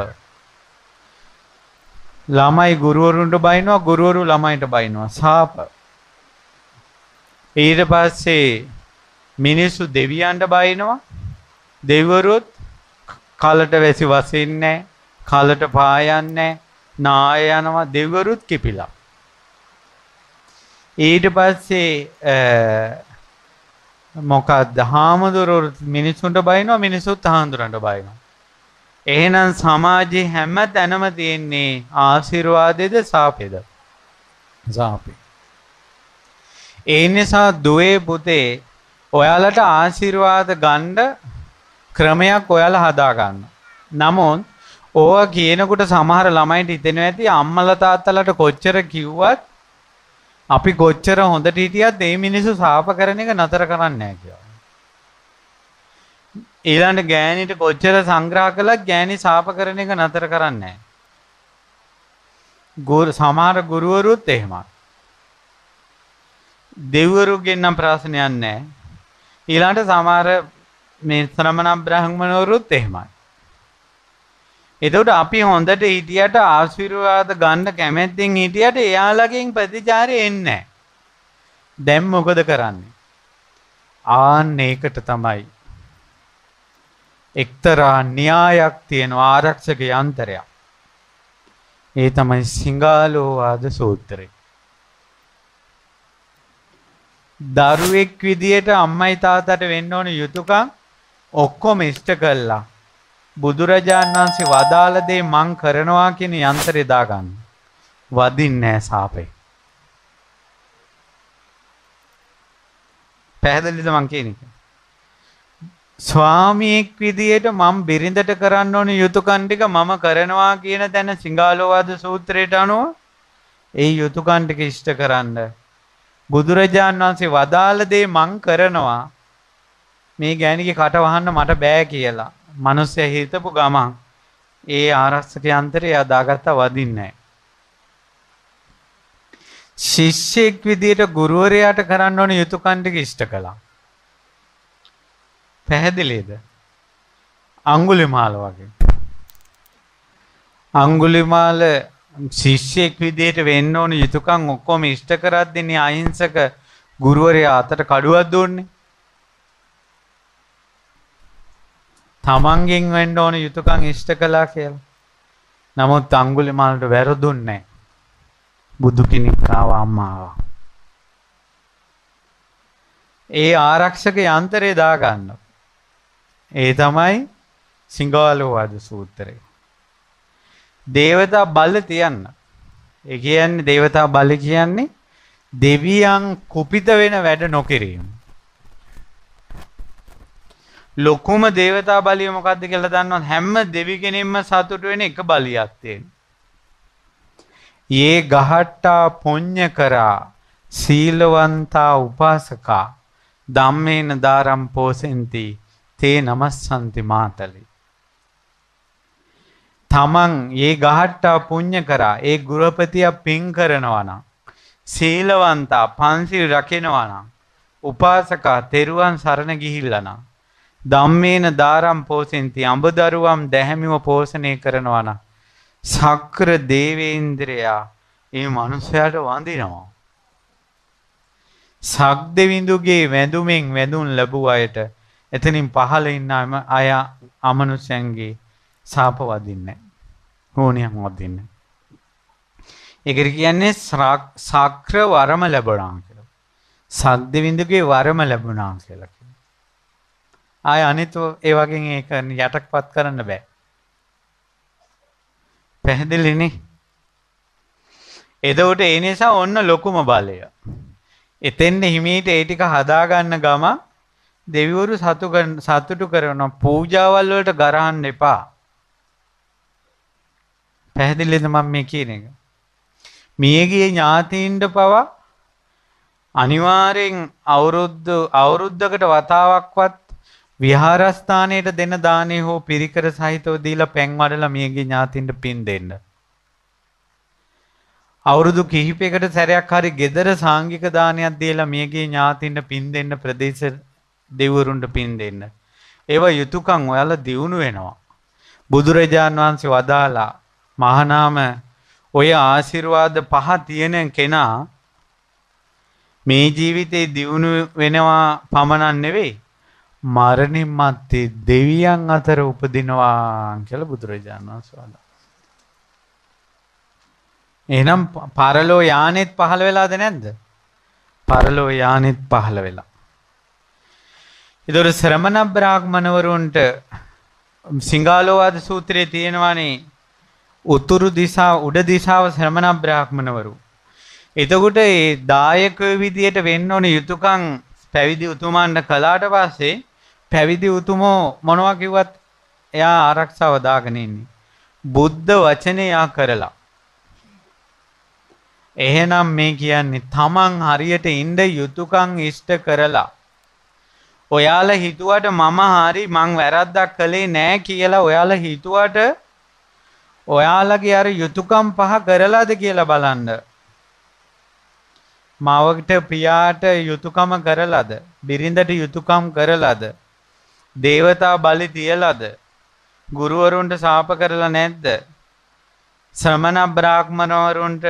ළමයි ගුරුවරුන්ට බයිනවා ගුරුවරු ළමයිට බයිනවා. සාප. ඊට පස්සේ මිනිස්සු දෙවියන්ට බයිනවා දෙවරුත් කලට වැසි වසින්නේ කලට පායන්නේ නාය යනවා දෙවරුත් කිපිලා. ඊට පස්සේ මොකක්ද හාමුදුරුවොත් මිනිස්සුන්ට බයිනවා මිනිස්සුත් හාමුදුරන්ට බයිනවා. එහෙනම් සමාජයේ හැම තැනම තියෙන්නේ ආශිර්වාදයේද සාපේද? සාපේ. ඒ නිසා දුවේ පුතේ ඔයාලට ආශිර්වාද ගණ්ඩ ක්‍රමයක් ඔයාල හදාගන්න. නමුන් ඕ කියනකුට සමහර ළමයිට ඉතෙන ඇති අම්මල තාත්තලට කොච්චර කිව්වත් අපි කොච්චර හොඳට හිටියත් ඒ මිනිස්සු සාප කරන එක නතර කරන්න කියලා. ඊළඟ ගෑණිට කොච්චර සංග්‍රහ කළත් ගෑණි සාප කරන එක නතර කරන්නේ නැහැ. ගුරු සමහර ගුරුවරුත් එහෙමයි. දෙවරුගෙන් නම් ප්‍රශ්නයක් නැහැ. ඊළඟට සමහර මේ ශ්‍රමණ බ්‍රාහ්මණවරුත් එහෙමයි. එතකොට අපි හොඳට හිටියට ආශිර්වාද ගන්න කැමැත්තෙන් හිටියට එයාලගෙන් ප්‍රතිචාරය එන්නේ නැහැ. දැන් මොකද කරන්නේ? ආන්න ඒකට තමයි එක්තරා න්‍යායක් තියෙන ආරක්ෂක යන්ත්‍රයක්. ඒ තමයි සිංගාලෝවාද සූත්‍රය. දරුවෙක් විදියට අම්මයි තාතට වෙන්න ඕන යුතුයකම් ඔක්කොම ඉෂ්ට කළා. බුදුරජාණන් වහන්සේ වදාළ දේ මං කරනවා කියන යන්ත්‍රය දාගන්න. වදින්නේ නැහැ සාපේ. පැහැදිලිද මං කියන එක? ස්වාමියෙක් විදියට මම බිරිඳට කරන්න ඕන යුතුයකම් ටික මම කරනවා කියන තැන සිංහලෝවාද සූත්‍රයට අනුව ඒ යුතුයකම් ටික ඉෂ්ට කරන්නේ බුදුරජාන් වහන්සේ වදාළ දේ මං කරනවා මේ ගෑණිගේ කට වහන්න මට බෑ කියලා. මිනිස්සය හිතපු ගමන් ඒ ආරක්ෂක යන්ත්‍රය අදාගත්ත වදින්නේ ශිෂ්‍යෙක් විදියට ගුරුවරයාට කරන්න ඕන යුතුයකම් ටික ඉෂ්ට කළා. පැහැදිලිද? අඟුලිමාල වගේ. අඟුලිමාල ශිෂ්‍යෙක් විදිහට වෙන්න ඕන යුතුයකම් ඔක්කොම ඉෂ්ට කරද්දීනේ අහිංසක ගුරුවරයා අතට කඩුවක් දුන්නේ. තමන්ගෙන් වෙන්න ඕන යුතුයකම් ඉෂ්ට කළා කියලා. නමුත් අඟුලිමාලට වැරදුන්නේ බුදු කෙනෙක් ආවා අම්මාව. ඒ ආරක්ෂක යන්ත්‍රය දාගන්න. ඒ තමයි සිංගාලෝවාද සූත්‍රය. දේවතා බල තියන්න. ඒ කියන්නේ දේවතා බල කියන්නේ දෙවියන් කුපිත වෙන වැඩ නොකිරීම. ලොකුම දේවතා බලිය මොකක්ද කියලා දන්නවද? හැම දෙවි කෙනෙක්ම සතුට වෙන එක බලියක් තියෙනවා. "යේ ගහට්ටා පොඤ්ඤ කරා සීලවන්තා උපාසකා ධම්මේන දාරම් පෝසෙන්ති තේ නමස්සන්ති මාතලේ" තමන් ඒ ගහට්ටා පුණ්‍ය කරා ඒ ගුරුපතියා පින් කරනවා නම් සීලවන්තා පන්සිල් රකිනවා නම් උපාසකා තෙරුවන් සරණ ගිහිල්ලා නම් ධම්මේන දාරම් පෝසෙන්ති අඹ දරුවම් දැහැමිව පෝෂණය කරනවා නම් සක්‍ර දේවේන්ද්‍රයා ඒ මනුස්සයාට වඳිනවා සක්දෙවිඳුගේ වැඳුමෙන් වැඳුම් ලැබුව අයට එතනින් පහළ ඉන්න අය අමනුෂ්‍යයන්ගේ සාප වදින්නේ හෝනියක් වදින්නේ. ඒකට කියන්නේ සාක්‍ර වරම ලැබුණා කියලා. සද්දවින්දුගේ වරම ලැබුණා කියලා කියනවා. ආය අනිත් ඒ වගේ ඒක යටක්පත් කරන්න බෑ. පැහැදිලිනේ. එතකොට ඒ නිසා ඔන්න ලොකුම බලය. එතෙන් හිමීට ඒ ටික හදාගන්න ගම දෙවිවරු සතුටු කරන පූජාවල් වලට ගරහන්න එපා. පැහැදිලිද මම මේ කියන එක. මියගිය ඥාතීන්ට පවා අනිවාර්යෙන් අවුරුද්ද අවුරුද්දකට වතාවක්වත් විහාරස්ථානයට දෙන දානේ හෝ පිරිකර සහිතව දීලා පැන් වඩලා මියගිය ඥාතීන්ට පින් දෙන්න. අවුරුදු කිහිපයකට සැරයක් හරි gedara සාංගික දානයක් දීලා මියගිය ඥාතීන්ට පින් දෙන්න ප්‍රදේශ දෙවිවරුන්ට පින් දෙන්න. ඒවා යුතුයකම් ඔයාලා දියුණු වෙනවා. බුදුරජාන් වහන්සේ වදාලා මහානාම ඔය ආශිර්වාද පහ තියෙන කෙනා මේ ජීවිතේ දියුණු වෙනවා පමණක් නෙවෙයි මරණින් මත්තේ දෙවියන් අතර උපදිනවා කියලා බුදුරජාණන් වහන්සේ වදාළා. එහෙනම් පරලෝ යානෙත් පහළ වෙලාද නැද්ද? පරලෝ යානෙත් පහළ වෙලා. ඊදොර ශ්‍රමණ බ්‍රාහ්මණවරුන්ට සිංගාලෝවාද සූත්‍රයේ තියෙනවානේ උතුරු දිසා උඩ දිසාව ශ්‍රමණ බ්‍රාහ්මණවරු. එතකොට ඒ දායක විදියට වෙන්න ඕන යුතුයකම් පැවිදි උතුමන්ට කළාට පස්සේ පැවිදි උතුමෝ මොනවා කිව්වත් එයා ආරක්ෂාව දාගෙන ඉන්නේ. බුද්ධ වචනේ යා කරලා. එහෙනම් මේ කියන්නේ තමන් හරියට ඉන්න යුතුයකම් ඉෂ්ට කරලා ඔයාලා හිතුවට මම හරි මං වැරද්දක් කළේ නෑ කියලා ඔයාලා හිතුවට ඔයාලගේ අර යුතුයකම් පහ කරලාද කියලා බලන්න. මවට පියාට යුතුයකම කරලාද? බිරිඳට යුතුයකම් කරලාද? දේවතා බලි තියලාද? ගුරුවරුන්ට ශාප කරලා නැද්ද? ශ්‍රමණ බ්‍රාහ්මණවරුන්ට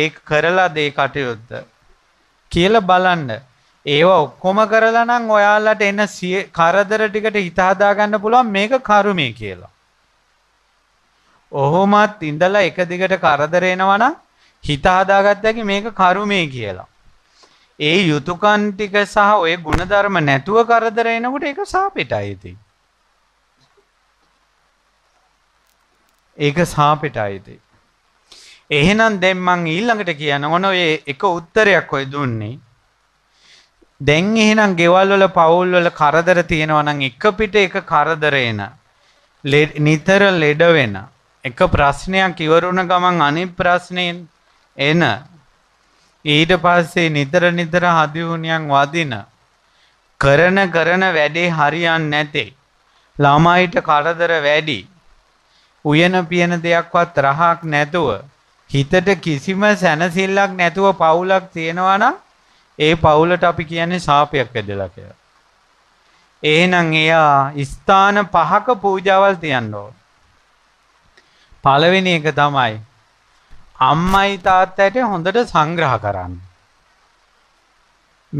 ඒ කරලාද ඒ කටයුත්ත? කියලා බලන්න. ඒව ඔක්කොම කරලා නම් ඔයාලට එන කරදර ටිකට හිත හදා ගන්න පුළුවන් මේක කර්මය කියලා. ඔහොමත් ඉඳලා එක දිගට කරදර එනවා නම් හිත හදාගත්තාකි මේක කර්මය කියලා. ඒ යුතුයකන් ටික සහ ওই ಗುಣධර්ම නැතුව කරදර එනකොට ඒක සාපෙටයි ඉතින්. ඒක සාපෙටයි ඉතින්. එහෙනම් දැන් මං ඊළඟට කියන ඕන ඔය එක උත්තරයක් ඔය දුන්නේ. දැන් එහෙනම් ගෙවල් වල පවුල් වල කරදර තියෙනවා නම් එක පිට එක කරදර එන. නිතර ලෙඩ වෙනවා. එක ප්‍රශ්නයක් ඉවරුණ ගමන් අනි ප්‍රශ්නයෙන් එන ඊට පස්සේ නිතර නිතර හදිවුණියන් වදින කරන කරන වැඩේ හරියන් නැතේ ළමයිට කරදර වැඩි උයන පියන දෙයක්වත් රහක් නැතුව හිතට කිසිම සැනසිල්ලක් නැතුව පවුලක් තියෙනවා නම් ඒ පවුලට අපි කියන්නේ ශාපයක් ඇදලා කියලා. එහෙනම් එයා ස්ථාන පහක පූජාවල් තියන්න ඕන. පළවෙනි එක තමයි අම්මයි තාත්තට හොඳට සංග්‍රහ කරන්න.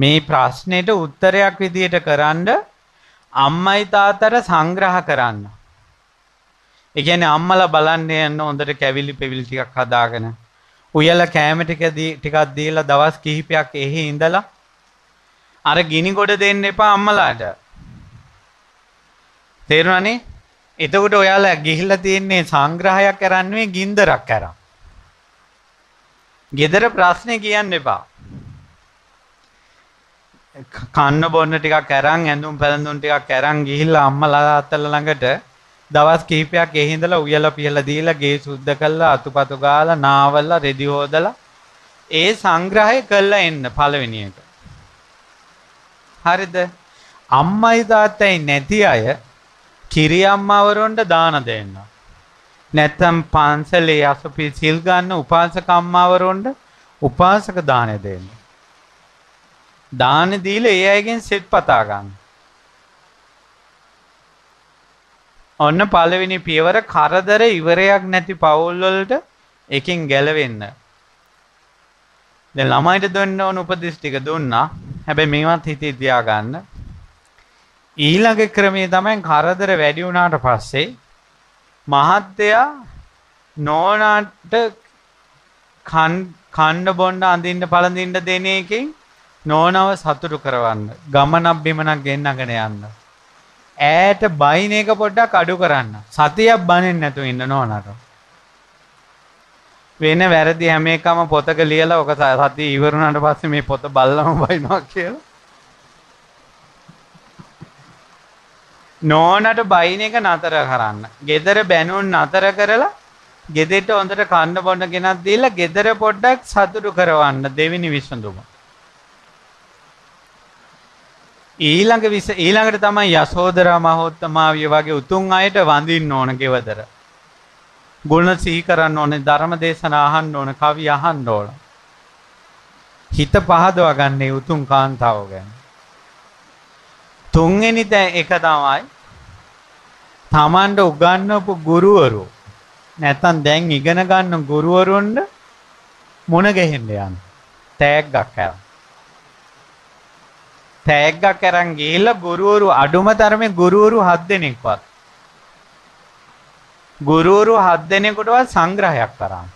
මේ ප්‍රශ්නෙට උත්තරයක් විදියට කරන්න අම්මයි තාත්තට සංග්‍රහ කරන්න. ඒ කියන්නේ අම්මලා බලන්න යන්න හොඳට කැවිලි පෙවිලි ටිකක් හදාගෙන උයලා කෑම ටික ටිකක් දීලා දවස් කිහිපයක් එහි ඉඳලා අර ගිනි ගොඩ දෙන්න එපා අම්මලාට. තේරුණානේ? එතකොට ඔයාලා ගිහිල්ලා තියෙන්නේ සංග්‍රහයක් කරන්නේ ගින්දරක් කරා. gedara ප්‍රශ්නේ කියන්න එපා. කන්න බොන්න ටිකක් අරන් ඇඳුම් පැළඳුම් ටිකක් අරන් ගිහිල්ලා අම්මලා තාත්තලා ළඟට දවස් කිහිපයක් එහි ඉඳලා උයලා පියලා දීලා ගේ සුද්ධ කළා අතුපතු ගාලා නාවල්ලා රෙදි හොදලා ඒ සංග්‍රහය කළා එන්න පළවෙනි එක. හරිද? අම්මයි තාත්තයි නැති අය කිරියම්මවරුන්ට දාන දෙන්න. නැත්තම් පන්සලේ අසපි සිල් ගන්න උපාසකම්මවරුන්ට උපාසක දානය දෙන්න. දාන දීලා ඒ අයගෙන් සෙත් පතා ගන්න. ඔන්න පළවෙනි පියවර කරදර ඉවරයක් නැති පවුල් වලට එකෙන් ගැලවෙන්න. දැන් ළමයිට දෙන්න ඕන උපදෙස් ටික දුන්නා. හැබැයි මේවත් හිතේ තියාගන්න. ඊළඟ ක්‍රමේ තමයි කරදර වැඩි වුණාට පස්සේ මහත්තයා නෝනාට කණ්ඩ බොන්්ඩ අඳින්න පළඳින්න දෙන එකින් නෝනව සතුටු කරවන්න ගමනක් බිමනක් ගෙන්නගෙන යන්න. ඇයට බයින එක පොඩ්ඩක් අඩු කරන්න සතියක් බණෙන් නැතු ඉන්න නෝනට. වෙන වැරදි හැම එකම පොතක ලියලා ඔක සතිය ඉවරුණාට පස්සේ මේ පොත බල්ලම බයිනවා කියලා නෝනට බයින එක නතර කරන්න. ගෙදර බැනුන් නතර කරලා ගෙදෙට හොඳට කන්න බොන්න ගෙනත් දීලා ගෙදර පොඩ්ඩක් සතුටු කරවන්න දෙවෙනි විසඳුම. ඊළඟ විස ඊළඟට තමයි යසෝදරා මහෝත්තමාවිය වගේ උතුම් අයට වඳින්න ඕන ගෙවදර. ගුණ සිහි කරන්න ඕනේ ධර්ම දේශනා අහන්න ඕන කවි අහන්න ඕන. හිත පහදවා ගන්නේ උතුම් කාන්තාව ගැන. තුන්වෙනි දැන් එක තමයි තමන්ට උගන්වපු ගුරුවරු නැත්තම් දැන් ඉගෙන ගන්න ගුරුවරුන්ට මොන ගෙහෙන්න යන්න තෑග්ගක් අරන් තෑග්ගක් අරන් ගිහිල්ලා ගුරුවරු අඩුම තරමේ ගුරුවරු 7 දෙනෙක්වත් ගුරුවරු 7 දෙනෙකුටවත් සංග්‍රහයක් කරන්න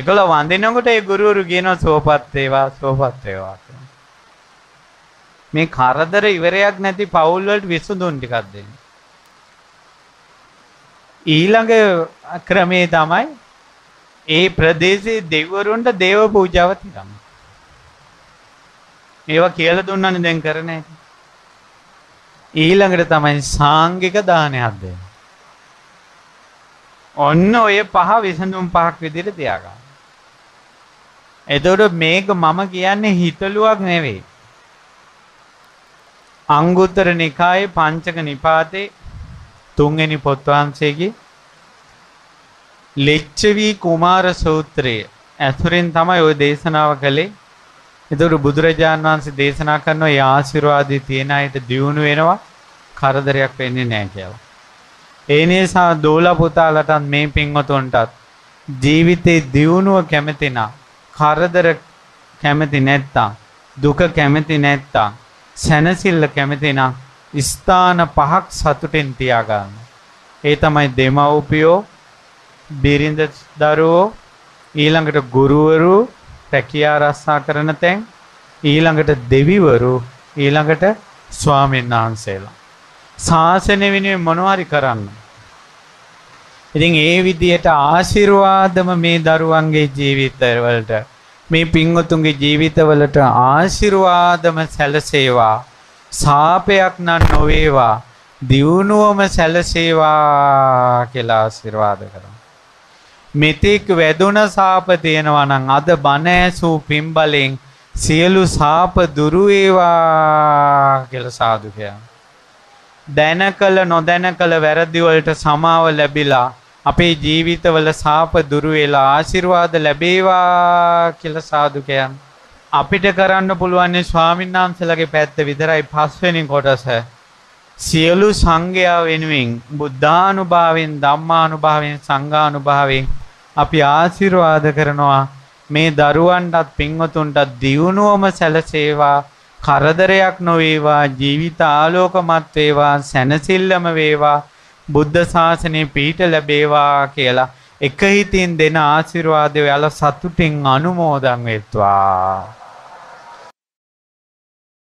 ඒගොල්ලෝ වඳිනකොට ඒ ගුරුවරු කියනවා සෝපත් වේවා සෝපත් වේවා කියලා මේ කරදර ඉවරයක් නැති පවුල් වලට විසඳුම් ටිකක් දෙන්න. ඊළඟ ක්‍රමේ තමයි ඒ ප්‍රදේශයේ දෙවිවරුන්ට දේව පූජාව තිරම. ඒවා කියලා දුන්නනේ දැන් කරන ඊළඟට තමයි සාංගික දානයක් දෙන්න. ඔන්න ඔය පහ විසඳුම් පහක් විදිහට තියාගන්න. එතකොට මේක මම කියන්නේ හිතලුවක් නෙවෙයි. අංගුත්තර නිකායේ පංචක නිපාතේ තුන්වෙනි පොත් වහන්සේගේ ලෙච්ඡවි කුමාර සූත්‍රය ඇසුරෙන් තමයි ওই දේශනාව කළේ. ඒතර බුදුරජාන් වහන්සේ දේශනා කරන ඒ ආශිර්වාදයේ තියෙන අයට දියුණු වෙනවා කරදරයක් වෙන්නේ නැහැ කියලා. ඒ නිසා දෝල පුතාලටත් මේ පින්වතුන්ටත් ජීවිතේ දියුණුව කැමතිනා කරදර කැමති නැත්තම් දුක කැමති නැත්තම් සැනසිල්ල කැමතිනම් ස්ථාන පහක් සතුටෙන් තියාගන්න. ඒ තමයි දෙමව්පියෝ බිරිඳ දරුවෝ ඊළඟට ගුරුවරු රැකියා රස්සා කරන තැන් ඊළඟට දෙවිවරු ඊළඟට ස්වාමීන් වහන්සේලා. ශාසනය වෙනුවෙන් මොනවාරි කරන්න. ඉතින් ඒ විදිහට ආශිර්වාදම මේ දරුවන්ගේ ජීවිතවලට මේ පින්වතුන්ගේ ජීවිතවලට ආශිර්වාදම සැලසේවා සාපයක් නම් නොවේවා දියුණුවම සැලසේවා කියලා ආශිර්වාද කරමු. මෙතෙක් වැදුන සාප තියෙනවා නම් අද බණ ඇසූ පින්බලෙන් සියලු සාප දුරු වේවා කියලා සාදු කියනවා. දැන කළ නොදැන කළ වැරදි වලට සමාව ලැබිලා අපේ ජීවිතවල සාප දුරු වෙලා ආශිර්වාද ලැබේවා කියලා සාදු කියන්න. අපිට කරන්න පුළුවන් ස්වාමීන් වහන්සේලාගේ පැත්ත විතරයි පස්වෙනි කොටස. සියලු සංඝයා වෙනුවෙන් බුද්ධානුභාවයෙන් ධම්මානුභාවයෙන් සංඝානුභාවයෙන් අපි ආශිර්වාද කරනවා මේ දරුවන්ටත් පින්වතුන්ටත් දියුණුවම සැලසේවා කරදරයක් නොවේවා ජීවිත ආලෝකමත් වේවා සැනසෙල්ලම වේවා බුද්ධ ශාසනය පිහිට ලැබේවා කියලා එක හිතින් දෙන ආශිර්වාදය ඔයාලා සතුටින් අනුමෝදන් වෙත්වා